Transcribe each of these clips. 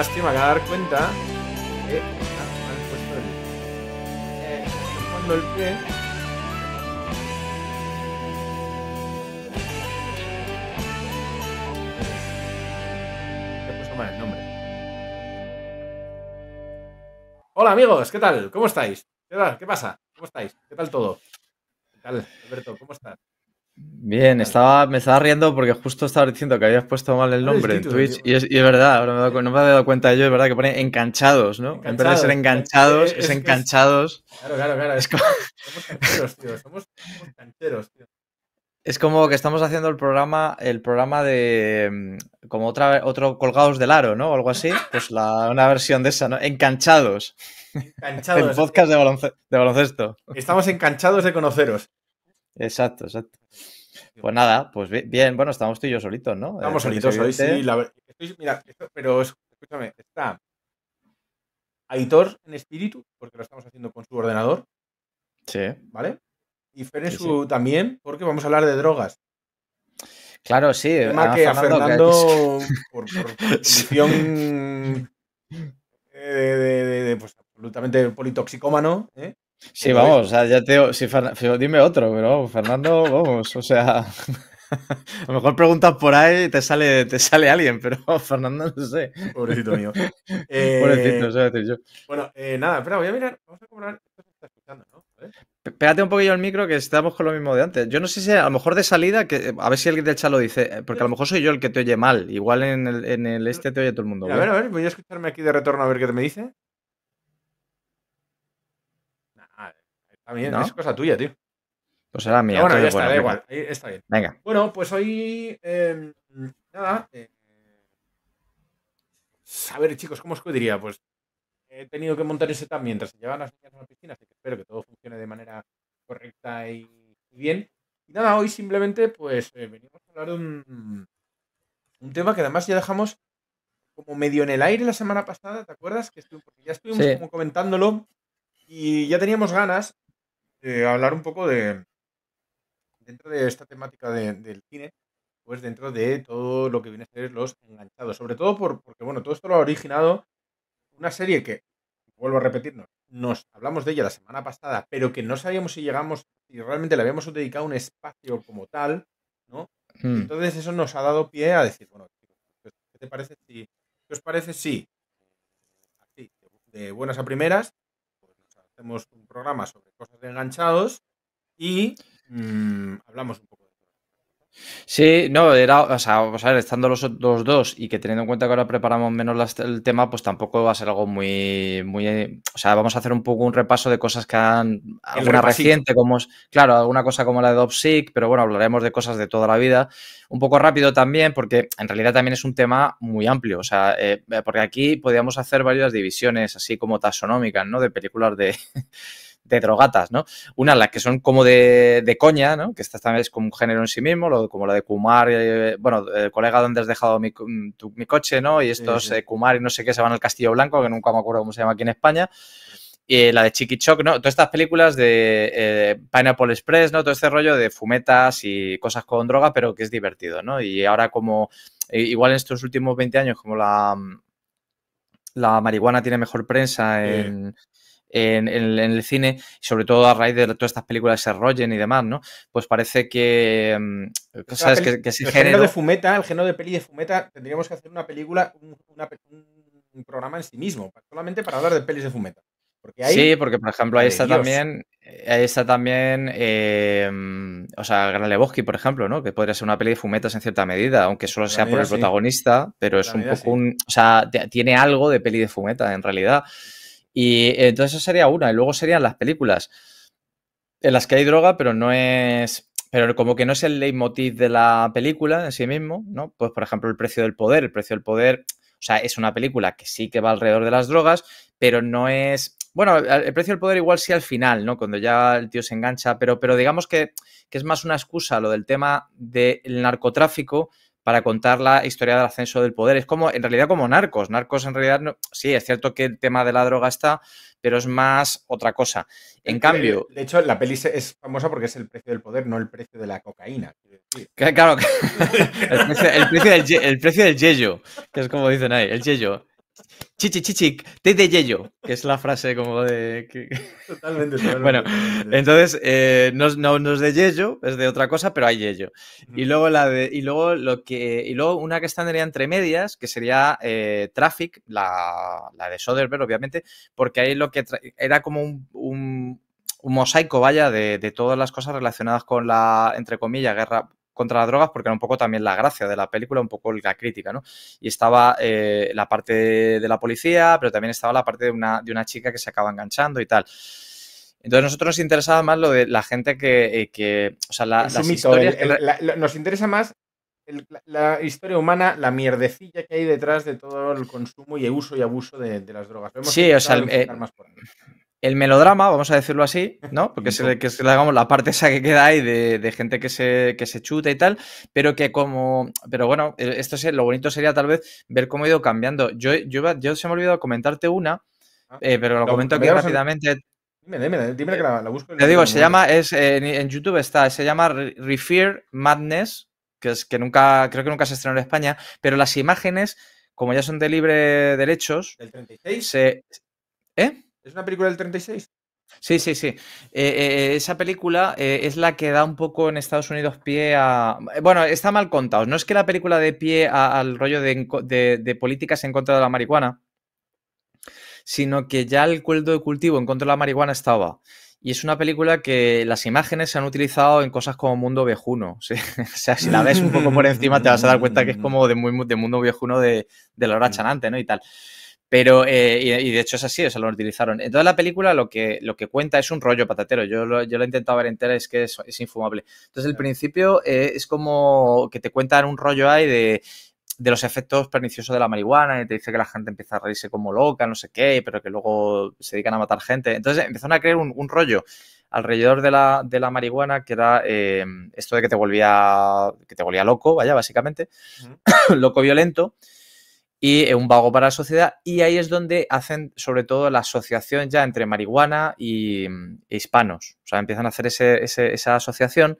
lástima que dar cuenta que está puesto el, eh, cuando el pie. puesto mal el nombre. Hola amigos, ¿qué tal? ¿Cómo estáis? ¿Qué tal? ¿Qué pasa? ¿Cómo estáis? ¿Qué tal todo? ¿Qué tal, Alberto? ¿Cómo estás? Bien, estaba, me estaba riendo porque justo estaba diciendo que habías puesto mal el nombre en ¿eh? Twitch y es, verdad, no me había dado cuenta yo, es verdad que pone enganchados, ¿no? en vez de ser enganchados, es, enganchados. claro, claro, claro. Es como... Somos cancheros, tío. Somos, tío. Es como que estamos haciendo el programa, el programa de mm, como otra, otro colgados del aro, ¿no? O algo así. Pues una versión de esa, ¿no? Enganchados, Enganchados. el podcast de, baloncesto. Estamos enganchados de conoceros. Exacto, exacto. Pues nada, pues bien, bueno, estamos tú y yo solitos, ¿no? Estamos solitos hoy, sí. La... mira, pero escúchame, está Aitor en espíritu, porque lo estamos haciendo con su ordenador. Sí. ¿Vale? Y Ferenzu también, porque vamos a hablar de drogas. Claro, sí. tema ah, que a por, por condición eh, de, pues, absolutamente politoxicómano, ¿eh? Sí, vamos, o sea, ya te dime otro, pero Fernando, vamos, o sea, a lo mejor preguntas por ahí y te sale, te sale alguien, pero Fernando no sé. Pobrecito mío. Eh, Pobrecito, decir yo. Bueno, eh, nada, espera, voy a mirar, vamos a comprar Pégate un poquillo el micro que estamos con lo mismo de antes. Yo no sé si a lo mejor de salida, que a ver si alguien del chat lo dice, eh, porque a lo mejor soy yo el que te oye mal. Igual en el, este te oye todo el mundo. a ver, a ver, voy a escucharme aquí de retorno a ver qué te me dice. ¿No? es cosa tuya, tío. Pues era mía. bueno, ya está, da igual. está bien. Bueno, pues hoy. Em, nada. Eh, a ver, chicos, ¿cómo os diría? Pues he tenido que montar ese setup mientras se llevan las niñas a la piscina, así que espero que todo funcione de manera correcta y, bien. Y nada, hoy simplemente, pues eh, venimos a hablar de un, tema que además ya dejamos como medio en el aire la semana pasada, ¿te acuerdas? Que ya estuvimos como comentándolo y ya teníamos ganas eh, hablar un poco de, dentro de esta temática del cine, pues dentro de todo lo que viene a ser los enganchados. Sobre todo porque, bueno, todo esto lo ha originado una serie que, vuelvo a repetirnos, nos hablamos de ella la semana pasada, pero que no sabíamos si llegamos, si realmente le habíamos dedicado un espacio como tal, ¿no? Hmm. Entonces eso nos ha dado pie a decir, bueno, pues, ¿qué te parece si, qué os parece si, de buenas a primeras, hacemos un programa sobre cosas de enganchados y mm, hablamos un poco Sí, no, era, o sea, vamos a estando los, dos y que teniendo en cuenta que ahora preparamos menos el tema, pues tampoco va a ser algo muy, muy, eh, o sea, vamos a hacer un poco un repaso de cosas que han, alguna reciente, como, claro, alguna cosa como la de DopSeek, pero bueno, hablaremos de cosas de toda la vida, un poco rápido también, porque en realidad también es un tema muy amplio, o sea, eh, eh, porque aquí podíamos hacer varias divisiones, así como taxonómicas, ¿no? De películas de... de drogatas, ¿no? Una, las que son como de, coña, ¿no? Que esta también es como un género en sí mismo, como la de Kumar, eh, bueno, el eh, colega, donde has dejado mi, mm, coche, ¿no? Y estos eh, Kumar y no sé qué se van al Castillo Blanco, que nunca me acuerdo cómo se llama aquí en España. Y la de Chiqui ¿no? Todas estas películas de Pineapple Express, ¿no? Todo este rollo de fumetas y cosas con droga, pero que es divertido, ¿no? Y ahora como, igual en estos últimos 20 años, como la, mm, la marihuana tiene mejor prensa en en, el cine, sobre todo a raíz de todas estas películas de rollen y demás, ¿no? Pues parece que. Mm, pues, ¿sabes? que, el género... de fumeta, el género de peli de fumeta, tendríamos que hacer una película, un, programa en sí mismo, solamente para hablar de pelis de fumeta. Sí, porque por ejemplo ahí está también, ahí está también, eh, o sea, Gran Lebowski, por ejemplo, ¿no? Que podría ser una peli de fumetas en cierta medida, aunque solo sea por el protagonista, pero es un poco un, o sea, tiene algo de peli de fumeta en realidad. Y eh, entonces eso sería una. Y luego serían las películas en las que hay droga, pero no es. Pero como que no es el leitmotiv de la película en sí mismo, ¿no? Pues, por ejemplo, el precio del poder. El precio del poder, o sea, es una película que sí que va alrededor de las drogas, pero no es. Bueno, el precio del poder igual sí al final, ¿no? Cuando ya el tío se engancha, pero, pero digamos que, que es más una excusa lo del tema del narcotráfico para contar la historia del ascenso del poder. Es como, en realidad, como narcos. Narcos, en realidad, no, sí, es cierto que el tema de la droga está, pero es más otra cosa. En cambio. De hecho, la peli es famosa porque es el precio del poder, no el precio de la cocaína. claro, el precio, del, el precio del yello, que es como dicen ahí, el yello chichi, chichi, te de yello, que es la frase como de... Totalmente, bueno, entonces, eh, no, no, es de yello, es de otra cosa, pero hay yello. Y luego, la de, y luego, lo que, y luego una que estaría entre medias, que sería eh, Traffic, la, la, de Soderbergh, obviamente, porque ahí lo que era como un, mosaico, vaya, de, de, todas las cosas relacionadas con la, entre comillas, guerra, contra las drogas porque era un poco también la gracia de la película, un poco la crítica, ¿no? Y estaba eh, la parte de, la policía, pero también estaba la parte de una, de una chica que se acaba enganchando y tal. Entonces, a nosotros nos interesaba más lo de la gente que. Eh, o sea, la, las nos interesa más la, historia humana, la mierdecilla que hay detrás de todo el consumo y el uso y abuso de, las drogas. sí, o sea, el melodrama, vamos a decirlo así, ¿no? Porque es, la parte esa que queda ahí de, gente que se, se, chuta y tal, pero que como, pero bueno, eh, esto es, lo bonito sería tal vez ver cómo ha ido cambiando. Yo, yo, se me ha olvidado comentarte una, ah, eh, pero lo, comento aquí rápidamente. Dime, dime, dime que la, la busco. Te digo, se llama, es, eh, en, YouTube está, se llama Refear Madness, que es que nunca, creo que nunca se estrenó en España, pero las imágenes, como ya son de libre derechos. 36? ¿Eh? ¿Es una película del 36? Sí, sí, sí. Eh, eh, esa película eh, es la que da un poco en Estados Unidos pie a... Bueno, está mal contado. No es que la película dé pie al rollo de, políticas en contra de la marihuana, sino que ya el cueldo de cultivo en contra de la marihuana estaba. Y es una película que las imágenes se han utilizado en cosas como Mundo Viejuno. O sea, si la ves un poco por encima te vas a dar cuenta que es como de, de Mundo Viejuno de, la hora mm. Chanante, ¿no? Y tal. Pero, eh, y, de hecho es así, o sea, lo utilizaron. En toda la película lo que, lo que cuenta es un rollo patatero. Yo lo, yo lo he intentado ver entera, es que es, infumable. Entonces, el principio eh, es como que te cuentan un rollo ahí de, los efectos perniciosos de la marihuana y te dice que la gente empieza a reírse como loca, no sé qué, pero que luego se dedican a matar gente. Entonces, empezaron a crear un, rollo alrededor de la, marihuana, que era eh, esto de que te volvía, que te volvía loco, vaya, básicamente, loco violento y un vago para la sociedad. Y ahí es donde hacen sobre todo la asociación ya entre marihuana y, e hispanos. O sea, empiezan a hacer ese, esa asociación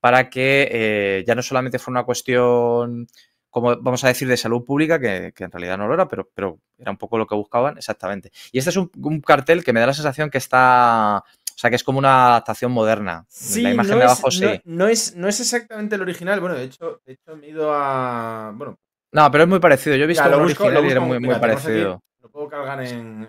para que eh, ya no solamente fuera una cuestión, como vamos a decir, de salud pública, que, en realidad no lo era, pero, pero era un poco lo que buscaban exactamente. Y este es un, cartel que me da la sensación que está o sea, que es como una adaptación moderna. la imagen de abajo sí. No, es, no es exactamente el original. Bueno, de hecho, de hecho he ido a. Bueno, no, pero es muy parecido. Yo he visto la era muy, parecido. lo puedo cargar en.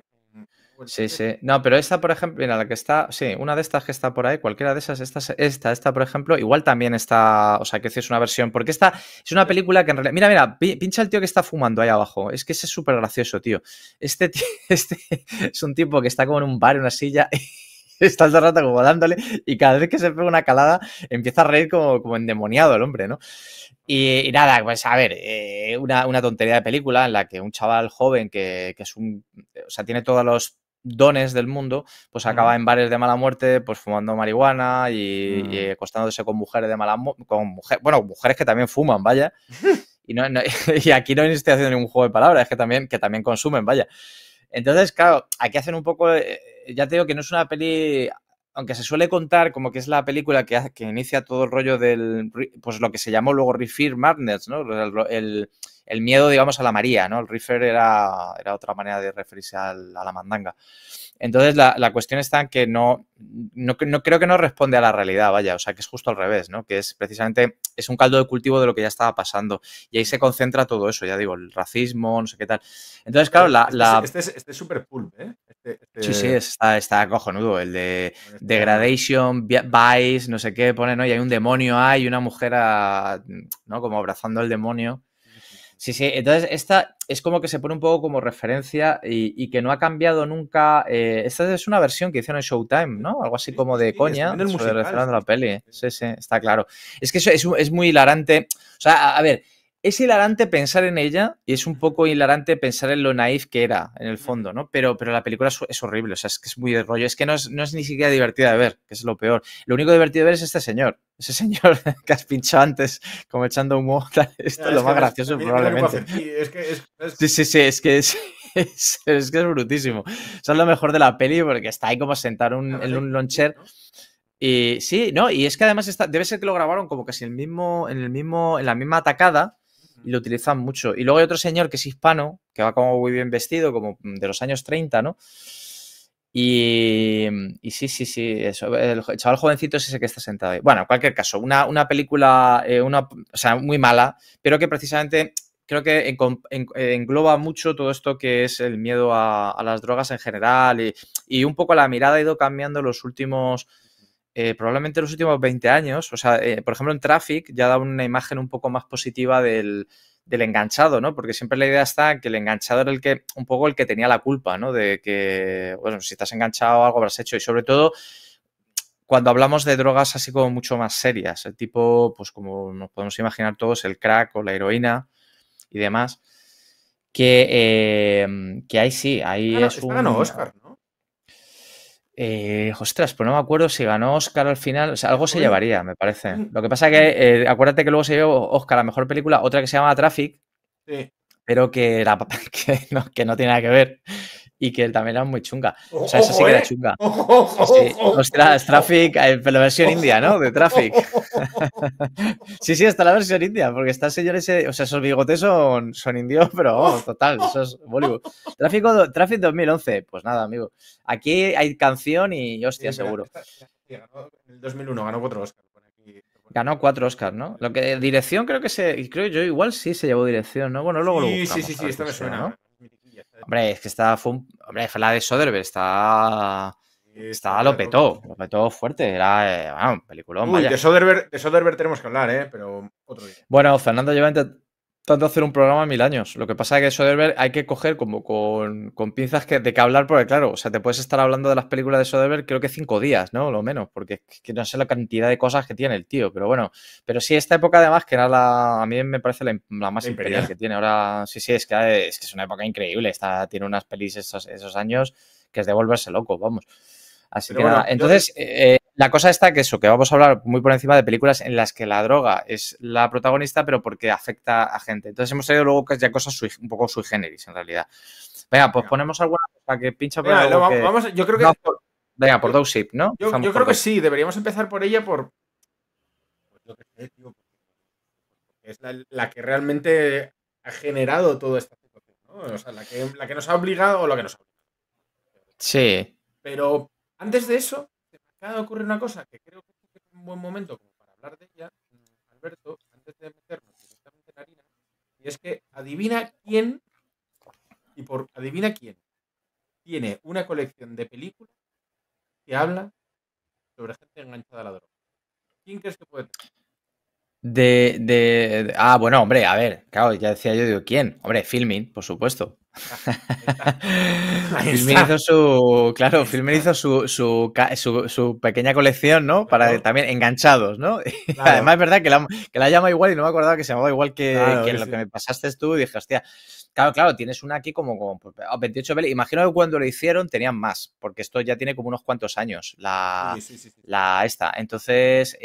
Sí, sí. No, pero esta, por ejemplo, mira, la que está, sí, una de estas que está por ahí, cualquiera de esas, esta, esta, esta, por ejemplo, igual también está, o sea, que es una versión, porque esta es una película que en realidad, mira, mira, pincha el tío que está fumando ahí abajo, es que ese es súper gracioso, tío. Este, este es un tipo que está como en un bar, en una silla, y está todo el rato como dándole, y cada vez que se pega una calada, empieza a reír como, como endemoniado el hombre, ¿no? Y, nada, pues a ver, eh, una, tontería de película en la que un chaval joven que, es un. O sea, tiene todos los dones del mundo, pues acaba en bares de mala muerte, pues fumando marihuana y, mm. acostándose con mujeres de mala con mujer, bueno, mujeres que también fuman, vaya. Y, no, y aquí no estoy haciendo ningún juego de palabras, es que también, que también consumen, vaya. Entonces, claro, aquí hacen un poco, eh, ya te digo que no es una peli aunque se suele contar como que es la película que, que inicia todo el rollo del, pues lo que se llamó luego Refear Magnets, ¿no? el, el miedo, digamos, a la María, ¿no? El reefer era, era otra manera de referirse a la, mandanga. Entonces, la, la, cuestión está en que no, no, no, creo que no responde a la realidad, vaya, o sea, que es justo al revés, ¿no? Que es precisamente, es un caldo de cultivo de lo que ya estaba pasando. Y ahí se concentra todo eso, ya digo, el racismo, no sé qué tal. Entonces, claro, la... Este, es súper este este pulp, ¿eh? Este, sí, sí, está, está cojonudo, el de degradation, vice, no sé qué, pone, ¿no? Y hay un demonio, hay una mujer, ¿no? Como abrazando al demonio. Sí, sí, entonces esta es como que se pone un poco como referencia y, que no ha cambiado nunca. Eh, esta es una versión que hicieron en Showtime, ¿no? Algo así como de coña, sobre la peli. Sí, sí, está claro. Es que eso es, es muy hilarante. O sea, a ver, es hilarante pensar en ella y es un poco hilarante pensar en lo naif que era en el fondo, ¿no? Pero, pero la película es, horrible, o sea, es que es muy de rollo, es que no es, ni siquiera divertida de ver, que es lo peor. Lo único divertido de ver es este señor, ese señor que has pinchado antes, como echando humo, esto es, lo más gracioso probablemente. sí, sí, sí, es que es... Es, que es brutísimo. es lo mejor de la peli porque está ahí como sentar en un launcher. Y sí, no, y es que además debe ser que lo grabaron como casi el mismo, en el mismo, en la misma atacada, y lo utilizan mucho. Y luego hay otro señor que es hispano, que va como muy bien vestido, como mm, de los años 30, ¿no? Y, sí, sí, sí, eso, el chaval jovencito es ese que está sentado ahí. Bueno, en cualquier caso, una, película, eh, una, o sea, muy mala, pero que precisamente creo que eh, engloba mucho todo esto que es el miedo a, las drogas en general y, y, un poco la mirada ha ido cambiando los últimos eh, probablemente en los últimos 20 años, o sea, eh, por ejemplo en Traffic ya da una imagen un poco más positiva del, enganchado, ¿no? Porque siempre la idea está que el enganchado era el que, un poco el que tenía la culpa, ¿no? De que, bueno, si estás enganchado algo habrás hecho y sobre todo cuando hablamos de drogas así como mucho más serias, el tipo, pues como nos podemos imaginar todos, el crack o la heroína y demás, que, eh, ahí sí, ahí ah, es un... Oscar. Eh, ostras, pues no me acuerdo si ganó Oscar al final. O algo se llevaría, me parece. Mm. Lo que pasa que mm. eh, acuérdate que luego se llevó Oscar a mejor película, otra que se llama Traffic, pero que, que, no, tiene nada que ver y que también era muy chunga. O sea, esa sí que era chunga. Sí. Ostras, Traffic, eh, pero la versión india, ¿no? De Traffic. sí, sí, está la versión india, porque está señores, eh, o sea, esos bigotes son, son indios, pero total, eso es Bollywood. Tráfico, Traffic 2011, pues nada, amigo. Aquí hay canción y hostia, seguro. En el 2001 ganó cuatro Oscars. Ganó cuatro Oscars, ¿no? Lo que dirección creo que se. Creo yo igual sí se llevó dirección, ¿no? Bueno, luego sí, Sí, sí, sí, esto me suena. ¿no? Hombre, es que está... Hombre, fue la de Soderbergh, está... Está, lo petó, lo petó fuerte. Era, bueno, eh, un peliculón. Uy, De, Soderbergh, de Soderbergh tenemos que hablar, ¿eh? Pero otro día. Bueno, Fernando Llorente tanto hacer un programa mil años. Lo que pasa es que Soderbergh hay que coger como con, pinzas que, de qué hablar, porque claro, o sea, te puedes estar hablando de las películas de Soderbergh creo que cinco días, ¿no? Lo menos, porque no sé la cantidad de cosas que tiene el tío, pero bueno. Pero sí, esta época además, que era la, a mí me parece la, más imperial. que tiene ahora. Sí, sí, es que es, una época increíble. Está, tiene unas pelis esos, esos años que es de volverse loco, vamos. Así que nada. Entonces, la cosa está que eso, que vamos a hablar muy por encima de películas en las que la droga es la protagonista, pero porque afecta a gente. Entonces hemos traído luego pues, ya cosas un poco sui generis, en realidad. Venga, pues ponemos alguna cosa que pincha por algo yo creo que... por... Venga, por ¿no? Yo, creo que sí, deberíamos empezar por ella por... Pues, es la, que realmente ha generado todo esta situación, ¿no? O sea, la que, la que nos ha obligado o la que nos ha obligado. Sí. Pero antes de eso, cada ocurre una cosa que creo que es un buen momento como para hablar de ella, mm, Alberto, antes de meternos directamente en la harina, y es que adivina quién, y por adivina quién, tiene una colección de películas que habla sobre gente enganchada a la droga. ¿Quién crees que puede tener? De, de, de, Ah, bueno, hombre, a ver, claro, ya decía yo, digo, ¿quién? Hombre, filming, por supuesto. Filmer hizo su, claro, Filmer hizo su, pequeña colección, ¿no? Para también enganchados, ¿no? Además, es verdad que la, que la, llama igual y no me acordaba que se llamaba igual que, lo que me pasaste tú y dije, hostia, claro, claro, tienes una aquí como, 28 pelis, pues, Imagino que cuando lo hicieron tenían más, porque esto ya tiene como unos cuantos años, la, la esta. Eh, entonces,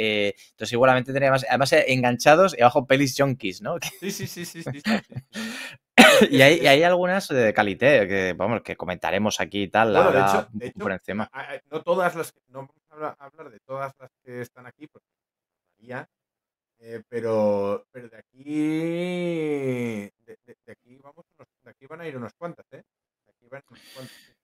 igualmente tenía más, además eh, enganchados y abajo pelis junkies, ¿no? sí, sí, sí. sí. y, hay, algunas de calité que, vamos, que comentaremos aquí y tal. de hecho, No todas las no vamos a hablar de todas las que están aquí, porque eh, pero, pero de aquí de, de aquí van a ir unos cuantas, ¿eh?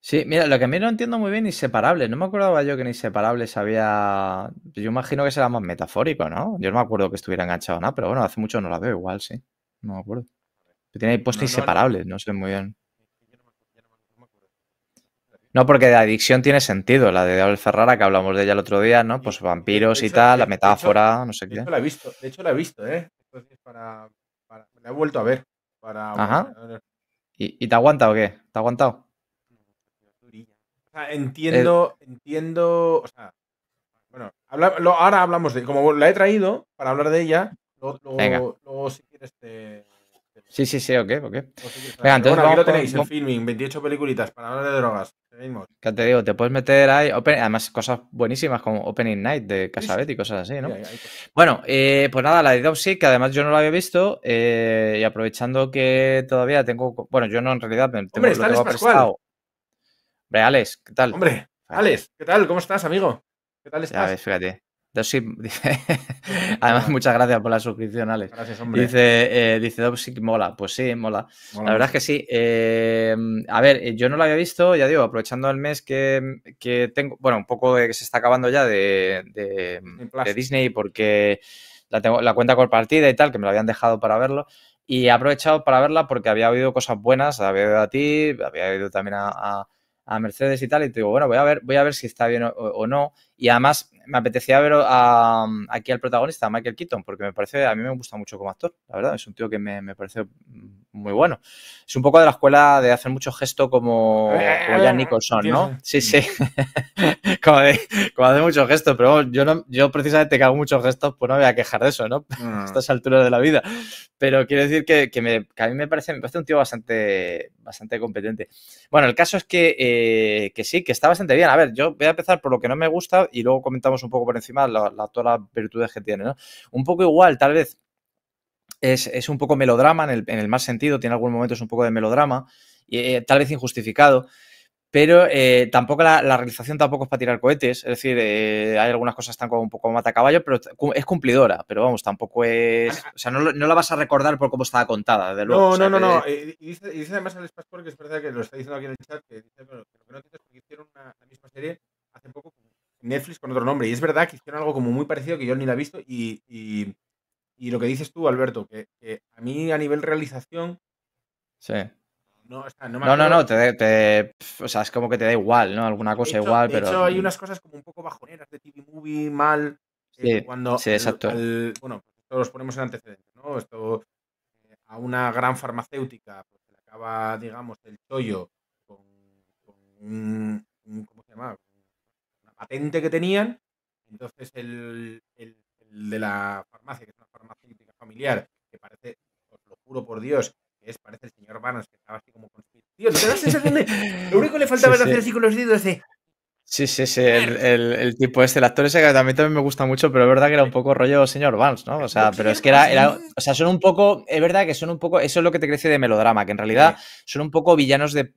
Sí, mira, lo que a mí no entiendo muy bien, inseparables. No me acordaba yo que en inseparables había. Yo imagino que será más metafórico, ¿no? Yo no me acuerdo que estuviera enganchado nada, pero bueno, hace mucho no la veo igual, sí. No me acuerdo. Tiene postes no, no, inseparables, no sé muy bien. No, porque de adicción tiene sentido. La de Abel Ferrara, que hablamos de ella el otro día, ¿no? Pues vampiros y tal, la metáfora, no sé qué. De hecho, la he visto, de hecho la he visto, ¿eh? Entonces, para, para, la he vuelto a ver. Para, Ajá. ¿Y, ¿Y, te aguanta o qué? ¿Te ha aguantado? entiendo, eh, entiendo, o sea, bueno, ahora hablamos de, como la he traído para hablar de ella, luego, luego si quieres te, Sí, sí, sí, ok, ok. Pues Venga, entonces bueno, aquí lo tenéis, el filming, 28 peliculitas para hablar de drogas. Que te digo, te puedes meter ahí, además cosas buenísimas como Opening Night de Casabet y cosas así, ¿no? Pues. Bueno, eh, pues nada, la de Dopsy, que además yo no la había visto, eh, y aprovechando que todavía tengo, bueno, yo no en realidad, tengo Hombre, lo Alex Hombre, Alex, ¿qué tal? Hombre, Alex, ¿qué tal? ¿Cómo estás, amigo? ¿Qué tal estás? A ver, fíjate. Entonces dice, además muchas gracias por las suscripción, Alex. Gracias, hombre. Dice, eh, dice Dopsic, mola. Pues sí, mola. la verdad es que sí. Eh, a ver, eh, yo no lo había visto, ya digo, aprovechando el mes que, tengo, bueno, un poco que se está acabando ya de, Disney porque la, tengo, la cuenta compartida y tal, que me lo habían dejado para verlo. Y he aprovechado para verla porque había oído cosas buenas, había oído a ti, había oído también a, Mercedes y tal, y te digo, bueno, voy a ver, voy a ver si está bien o no. Y además me apetecía ver a, aquí al protagonista, Michael Keaton, porque me parece, a mí me gusta mucho como actor, la verdad, es un tío que me, me parece muy bueno. Es un poco de la escuela de hacer mucho gesto como, como Jan Nicholson, ¿no? Sí, sí. como, de, hace muchos gestos, pero yo, no, yo precisamente que hago muchos gestos, pues no me voy a quejar de eso, ¿no? A estas alturas de la vida. Pero quiero decir que, que, a mí me parece, me parece un tío bastante, bastante competente. Bueno, el caso es que, eh, que sí, que está bastante bien. A ver, yo voy a empezar por lo que no me gusta y luego comentamos un poco por encima la, la, todas las virtudes que tiene. Un poco igual, tal vez es, es un poco melodrama en el, en el, más sentido, tiene momento es un poco de melodrama, y, eh, tal vez injustificado. Pero eh, tampoco la, realización tampoco es para tirar cohetes. Es decir, eh, hay algunas cosas que están como un poco mata caballo, pero es cumplidora. Pero vamos, tampoco es. O sea, no, no la vas a recordar por cómo estaba contada, de luego. No, no, no, no. Y dice, además el Pascual, que es verdad que lo está diciendo aquí en el chat, que dice, pero no porque hicieron una, la misma serie hace poco Netflix con otro nombre. Y es verdad que hicieron algo como muy parecido que yo ni la he visto. Y, lo que dices tú, Alberto, que, a mí a nivel realización. Sí. No, o no, no, no, no, te, te, o sea, es como que te da igual, ¿no? Alguna cosa igual, pero. De hecho, hay mm. unas cosas como un poco bajoneras de TV Movie, mal. Eh, cuando bueno, esto los ponemos en antecedentes, ¿no? Esto eh, a una gran farmacéutica, pues, le acaba, digamos, el chollo con, un, un, ¿Cómo se llama? patente que tenían. Entonces el, el, de la farmacia, que es una farmacéutica familiar, que parece, os lo juro por Dios, que es, parece el señor Barnes, que estaba así como con... Tío, ¿te das sensación Lo único que le faltaba era hacer así con los dedos de... Sí, sí, sí, el, el, tipo este, el actor ese que a mí también me gusta mucho, pero es verdad que era un poco rollo señor Barnes, ¿no? O sea, pero es que era, o sea, son un poco, es verdad que son un poco, eso es lo que te crece de melodrama, que en realidad son un poco villanos de,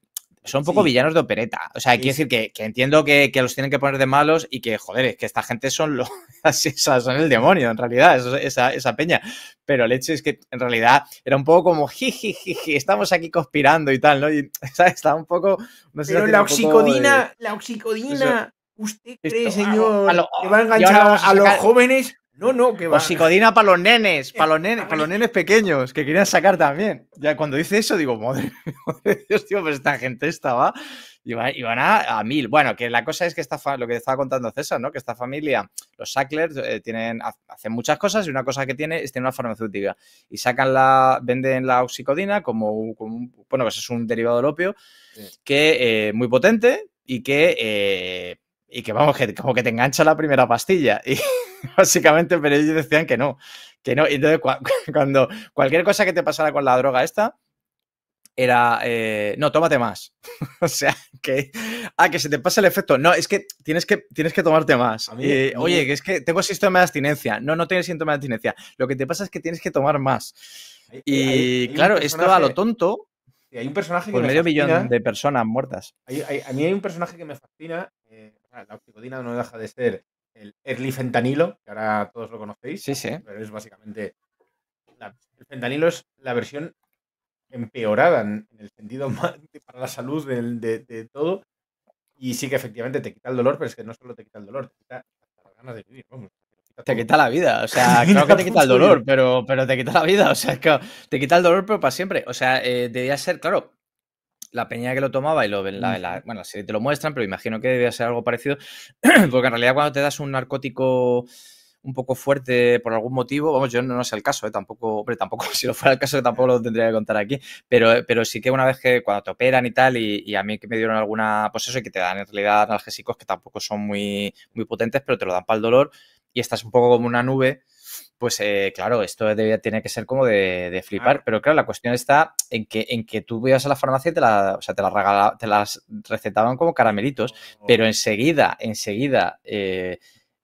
son un poco villanos de opereta. O sea, quiero decir que, que entiendo que, que, los tienen que poner de malos y que, joder, es que esta gente son los son el demonio, en realidad, esa, esa, peña. Pero el hecho es que en realidad era un poco como, jiji, estamos aquí conspirando y tal, ¿no? Y estaba un poco. No sé, Pero la oxicodina, la oxicodina, ¿usted cree, ah, señor, ah, que va a enganchar a los jóvenes? No, no, que va. Oxicodina para los nenes, para los nenes, pequeños, que querían sacar también. Ya cuando dice eso, digo, madre, de Dios, tío, pues esta gente estaba. y van a, a, mil. Bueno, que la cosa es que esta lo que estaba contando César, ¿no? Que esta familia, los Sacklers, eh, tienen, hacen muchas cosas y una cosa que tiene es tiene una farmacéutica. Y sacan la, venden la oxicodina como, bueno, pues es un derivado del opio, que es eh, muy potente y que eh, y que vamos, como que te engancha la primera pastilla. Y básicamente, pero ellos decían que no, que no. Y Entonces, cuando cualquier cosa que te pasara con la droga esta, era, eh, no, tómate más. o sea, que, ah, que se te pasa el efecto. No, es que tienes que, tienes que tomarte más. oye, que es que tengo síntoma de abstinencia. No, no tienes síntoma de abstinencia. Lo que te pasa es que tienes que tomar más. y claro, esto a lo tonto. Y Hay un personaje que Por medio millón de personas muertas. a mí hay un personaje que me fascina. Eh, la oxicodina no deja de ser el early fentanilo, que ahora todos lo conocéis. Sí, sí. Pero es básicamente. La, el fentanilo es la versión empeorada en, el sentido más para la salud de, todo. Y sí que efectivamente te quita el dolor, pero es que no solo te quita el dolor, te quita las ganas de vivir. te quita la vida, o sea, creo que te quita el dolor, pero, pero te quita la vida, o sea, es que te quita el dolor, pero para siempre. O sea, eh, debería ser, claro, la peña que lo tomaba y lo la, la, bueno, si te lo muestran, pero imagino que debía ser algo parecido, porque en realidad cuando te das un narcótico un poco fuerte por algún motivo, vamos, yo no, sé el caso, ¿eh? tampoco, hombre, tampoco, si no fuera el caso tampoco lo tendría que contar aquí, pero, pero sí que una vez que cuando te operan y tal, y, a mí que me dieron alguna, pues eso, y que te dan en realidad analgésicos que tampoco son muy, muy potentes, pero te lo dan para el dolor y estás un poco como una nube, pues eh, claro, esto tiene que ser como de, flipar. Pero claro, la cuestión está en que, en que tú ibas a la farmacia y te, la, o sea, te, la te las recetaban como caramelitos, pero oh. enseguida, enseguida eh,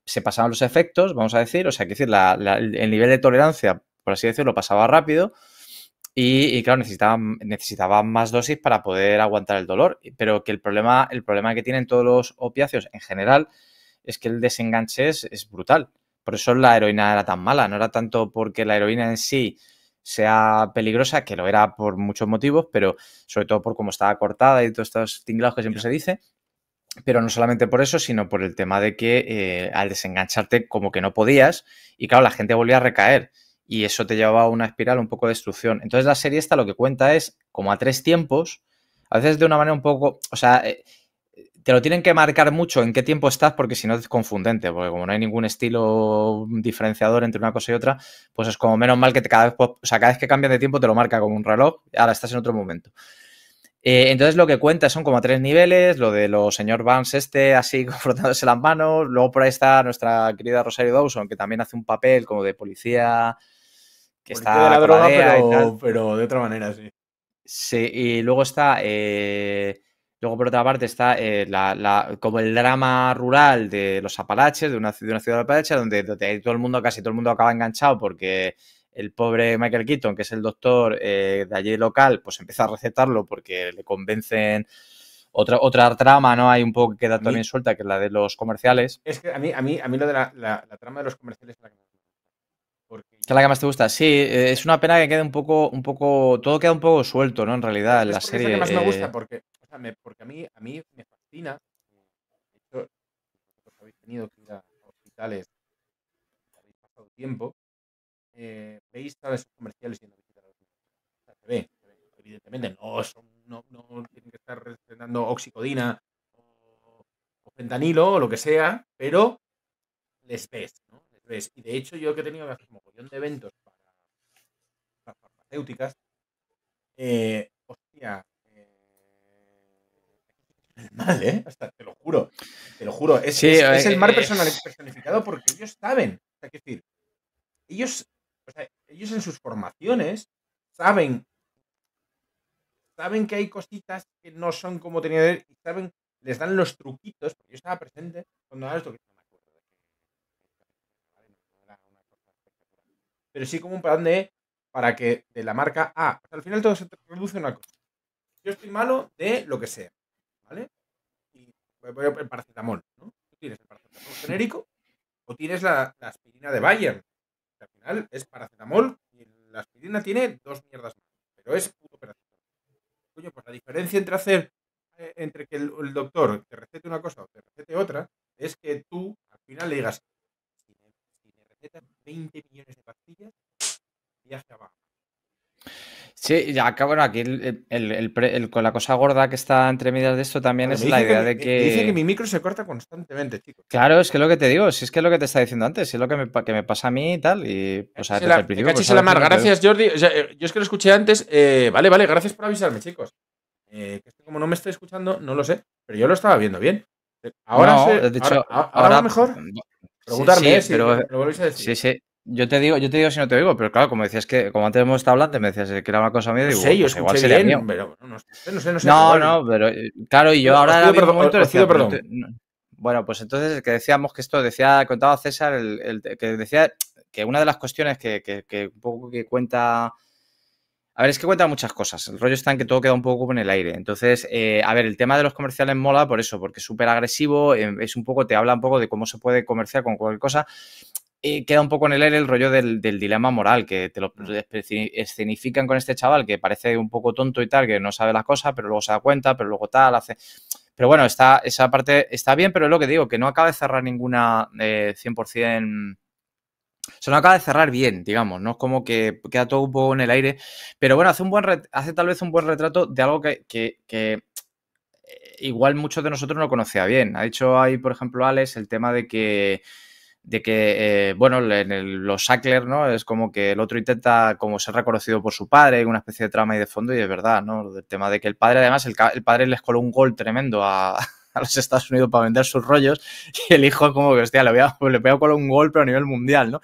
se pasaban los efectos, vamos a decir, o sea, que decir, el nivel de tolerancia, por así decirlo, lo pasaba rápido. Y, claro, necesitaban, más dosis para poder aguantar el dolor. Pero que el problema, el problema que tienen todos los opiáceos en general es que el desenganche es brutal. Por eso la heroína era tan mala. No era tanto porque la heroína en sí sea peligrosa, que lo era por muchos motivos, pero sobre todo por cómo estaba cortada y todos estos tinglados que siempre se dice. Pero no solamente por eso, sino por el tema de que eh, al desengancharte como que no podías y claro, la gente volvía a recaer y eso te llevaba a una espiral un poco de destrucción. Entonces la serie esta lo que cuenta es como a tres tiempos, a veces de una manera un poco, o sea, eh, te lo tienen que marcar mucho en qué tiempo estás, porque si no es confundente, porque como no hay ningún estilo diferenciador entre una cosa y otra, pues es como menos mal que cada vez, o cada vez que cambian de tiempo te lo marca como un reloj, ahora estás en otro momento. Eh, entonces lo que cuenta son como tres niveles, lo de los señor Vance este así confrontándose las manos, luego por ahí está nuestra querida Rosario Dawson, que también hace un papel como de policía, que está... De la droga, pero, de otra manera, sí. Sí, y luego está... Eh, Luego, por otra parte, está eh, la, como el drama rural de los Apalaches, de una, de una ciudad de Apalaches, donde, todo el mundo, casi todo el mundo acaba enganchado porque el pobre Michael Keaton, que es el doctor eh, de allí local, pues empieza a recetarlo porque le convencen otra, otra trama, ¿no? Hay un poco que queda también suelta, que es la de los comerciales. Es que a mí, a mí, a mí lo de la, trama de los comerciales es la que más porque... la que más te gusta, sí. Eh, es una pena que quede un poco, un poco, todo queda un poco suelto, ¿no? En realidad, en la serie. la que más me gusta porque porque a mí, a mí me fascina. De hecho, vosotros habéis tenido que ir a hospitales, habéis pasado tiempo, eh, veis a esos comerciales yendo a visitar a los niños. Evidentemente, no, son, no, no tienen que estar presentando oxicodina o, fentanilo o lo que sea, pero les ves, ¿no? Les ves. Y de hecho, yo que he tenido que hacer un de eventos para, para farmacéuticas, eh, hostia, mal, ¿eh? Hasta te lo juro. Te lo juro. Es, eh, es, el mar eh, personificado porque ellos saben. O sea, decir, ellos, ellos en sus formaciones saben. Saben que hay cositas que no son como tenía que y saben, les dan los truquitos. Porque yo estaba presente cuando que daban los truquitos. Pero sí como un plan de para que de la marca A. Hasta al final todo se reduce a una cosa. Yo estoy malo de lo que sea el paracetamol, ¿no? Tú tienes el paracetamol genérico o tienes la, aspirina de Bayer al final es paracetamol y la aspirina tiene dos mierdas más, pero es un operativo Coño, pues la diferencia entre hacer eh, entre que el, doctor te recete una cosa o te recete otra es que tú al final le digas si me, recetas 20 millones de pastillas viaje abajo Sí, ya acabo bueno, aquí el, la cosa gorda que está entre medias de esto también es la idea de eh, que. Dice que mi micro se corta constantemente, chicos. Claro, es que lo que te digo, si es que lo que te está diciendo antes, si es lo que me, que me pasa a mí y tal. Y, desde el principio. Pues, gracias, Jordi. Eh, yo es que lo escuché antes. Eh, vale, vale, gracias por avisarme, chicos. como no me estoy escuchando, no lo sé, pero yo lo estaba viendo bien. Ahora, ahora, mejor. Preguntarme, si, lo volvéis a decir. Sí, sí. Yo te digo, yo te digo si no te oigo, pero claro, como decías que, como antes hemos estado hablando, me decías que era una cosa mía, Sí, yo pues igual bien, Pero no sé, no sé, no pero eh, claro, y yo ahora perdón, perdón. Bueno, pues entonces que decíamos que esto decía, contaba César, que decía que una de las cuestiones que, un poco que cuenta. A ver, es que cuenta muchas cosas. El rollo está en que todo queda un poco en el aire. Entonces, eh, a ver, el tema de los comerciales mola por eso, porque es súper agresivo, em, es un poco, te habla un poco de cómo se puede comerciar con cualquier cosa queda un poco en el aire el rollo del, dilema moral, que te lo mm. escenifican con este chaval que parece un poco tonto y tal, que no sabe las cosas, pero luego se da cuenta, pero luego tal, hace... Pero bueno, está, esa parte está bien, pero es lo que digo, que no acaba de cerrar ninguna 100%... Eh, se no acaba de cerrar bien, digamos, ¿no? Es como que queda todo un poco en el aire. Pero bueno, hace, un buen hace tal vez un buen retrato de algo que, que eh, igual muchos de nosotros no conocía bien. Ha dicho ahí, por ejemplo, Alex, el tema de que de que, eh, bueno, en los Sackler, ¿no? Es como que el otro intenta como ser reconocido por su padre, una especie de trama y de fondo, y es verdad, ¿no? El tema de que el padre, además, el, padre les coló un gol tremendo a, los Estados Unidos para vender sus rollos, y el hijo como que, hostia, le pegó le un gol, pero a nivel mundial, ¿no?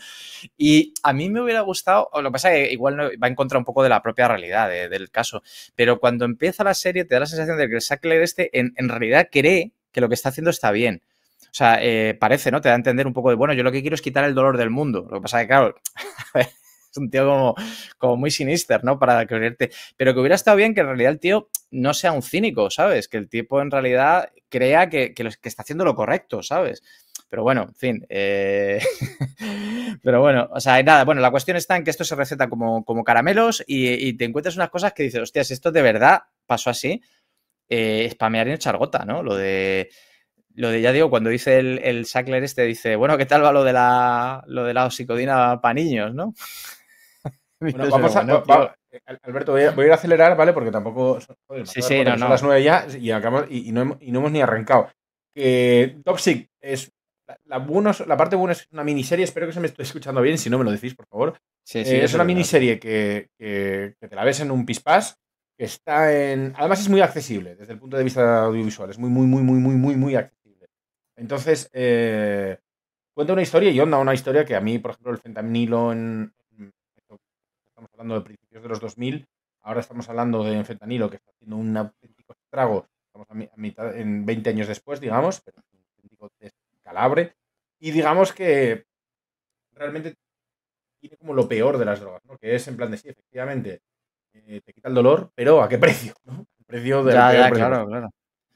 Y a mí me hubiera gustado, lo que pasa es que igual va en contra un poco de la propia realidad del caso, pero cuando empieza la serie te da la sensación de que el Sackler este en realidad cree que lo que está haciendo está bien o sea, eh, parece, ¿no? Te da a entender un poco de, bueno, yo lo que quiero es quitar el dolor del mundo. Lo que pasa es que, claro, es un tío como, muy sinister, ¿no? Para creerte. Pero que hubiera estado bien que en realidad el tío no sea un cínico, ¿sabes? Que el tipo en realidad crea que, que está haciendo lo correcto, ¿sabes? Pero bueno, en fin. Eh, pero bueno, o sea, nada. Bueno, la cuestión está en que esto se receta como, como caramelos y, te encuentras unas cosas que dices, hostias, esto de verdad pasó así. Eh, spamear en gota, ¿no? Lo de lo de, ya digo, cuando dice el, el Sackler este, dice, bueno, ¿qué tal va lo de la, lo de la oxicodina para niños, no? Alberto, voy a, ir a acelerar, ¿vale? Porque tampoco... Son las nueve ya y, no hemos, ni arrancado. Eh, es... La, parte buena es una miniserie, espero que se me esté escuchando bien, si no me lo decís, por favor. Sí, eh, es una miniserie que, te la ves en un pispás, que está en... Además es muy accesible desde el punto de vista audiovisual, es muy, muy, muy, muy, muy, muy, muy accesible. Entonces, eh, cuenta una historia y onda una historia que a mí, por ejemplo, el fentanilo en... Estamos hablando de principios de los 2000, ahora estamos hablando de fentanilo que está haciendo un auténtico estrago, estamos a, mitad, en 20 años después, digamos, pero es un auténtico calabre. Y digamos que realmente tiene como lo peor de las drogas, ¿no? Que es en plan de sí, efectivamente, eh, te quita el dolor, pero ¿a qué precio? ¿no? El precio de... Ya, claro, claro.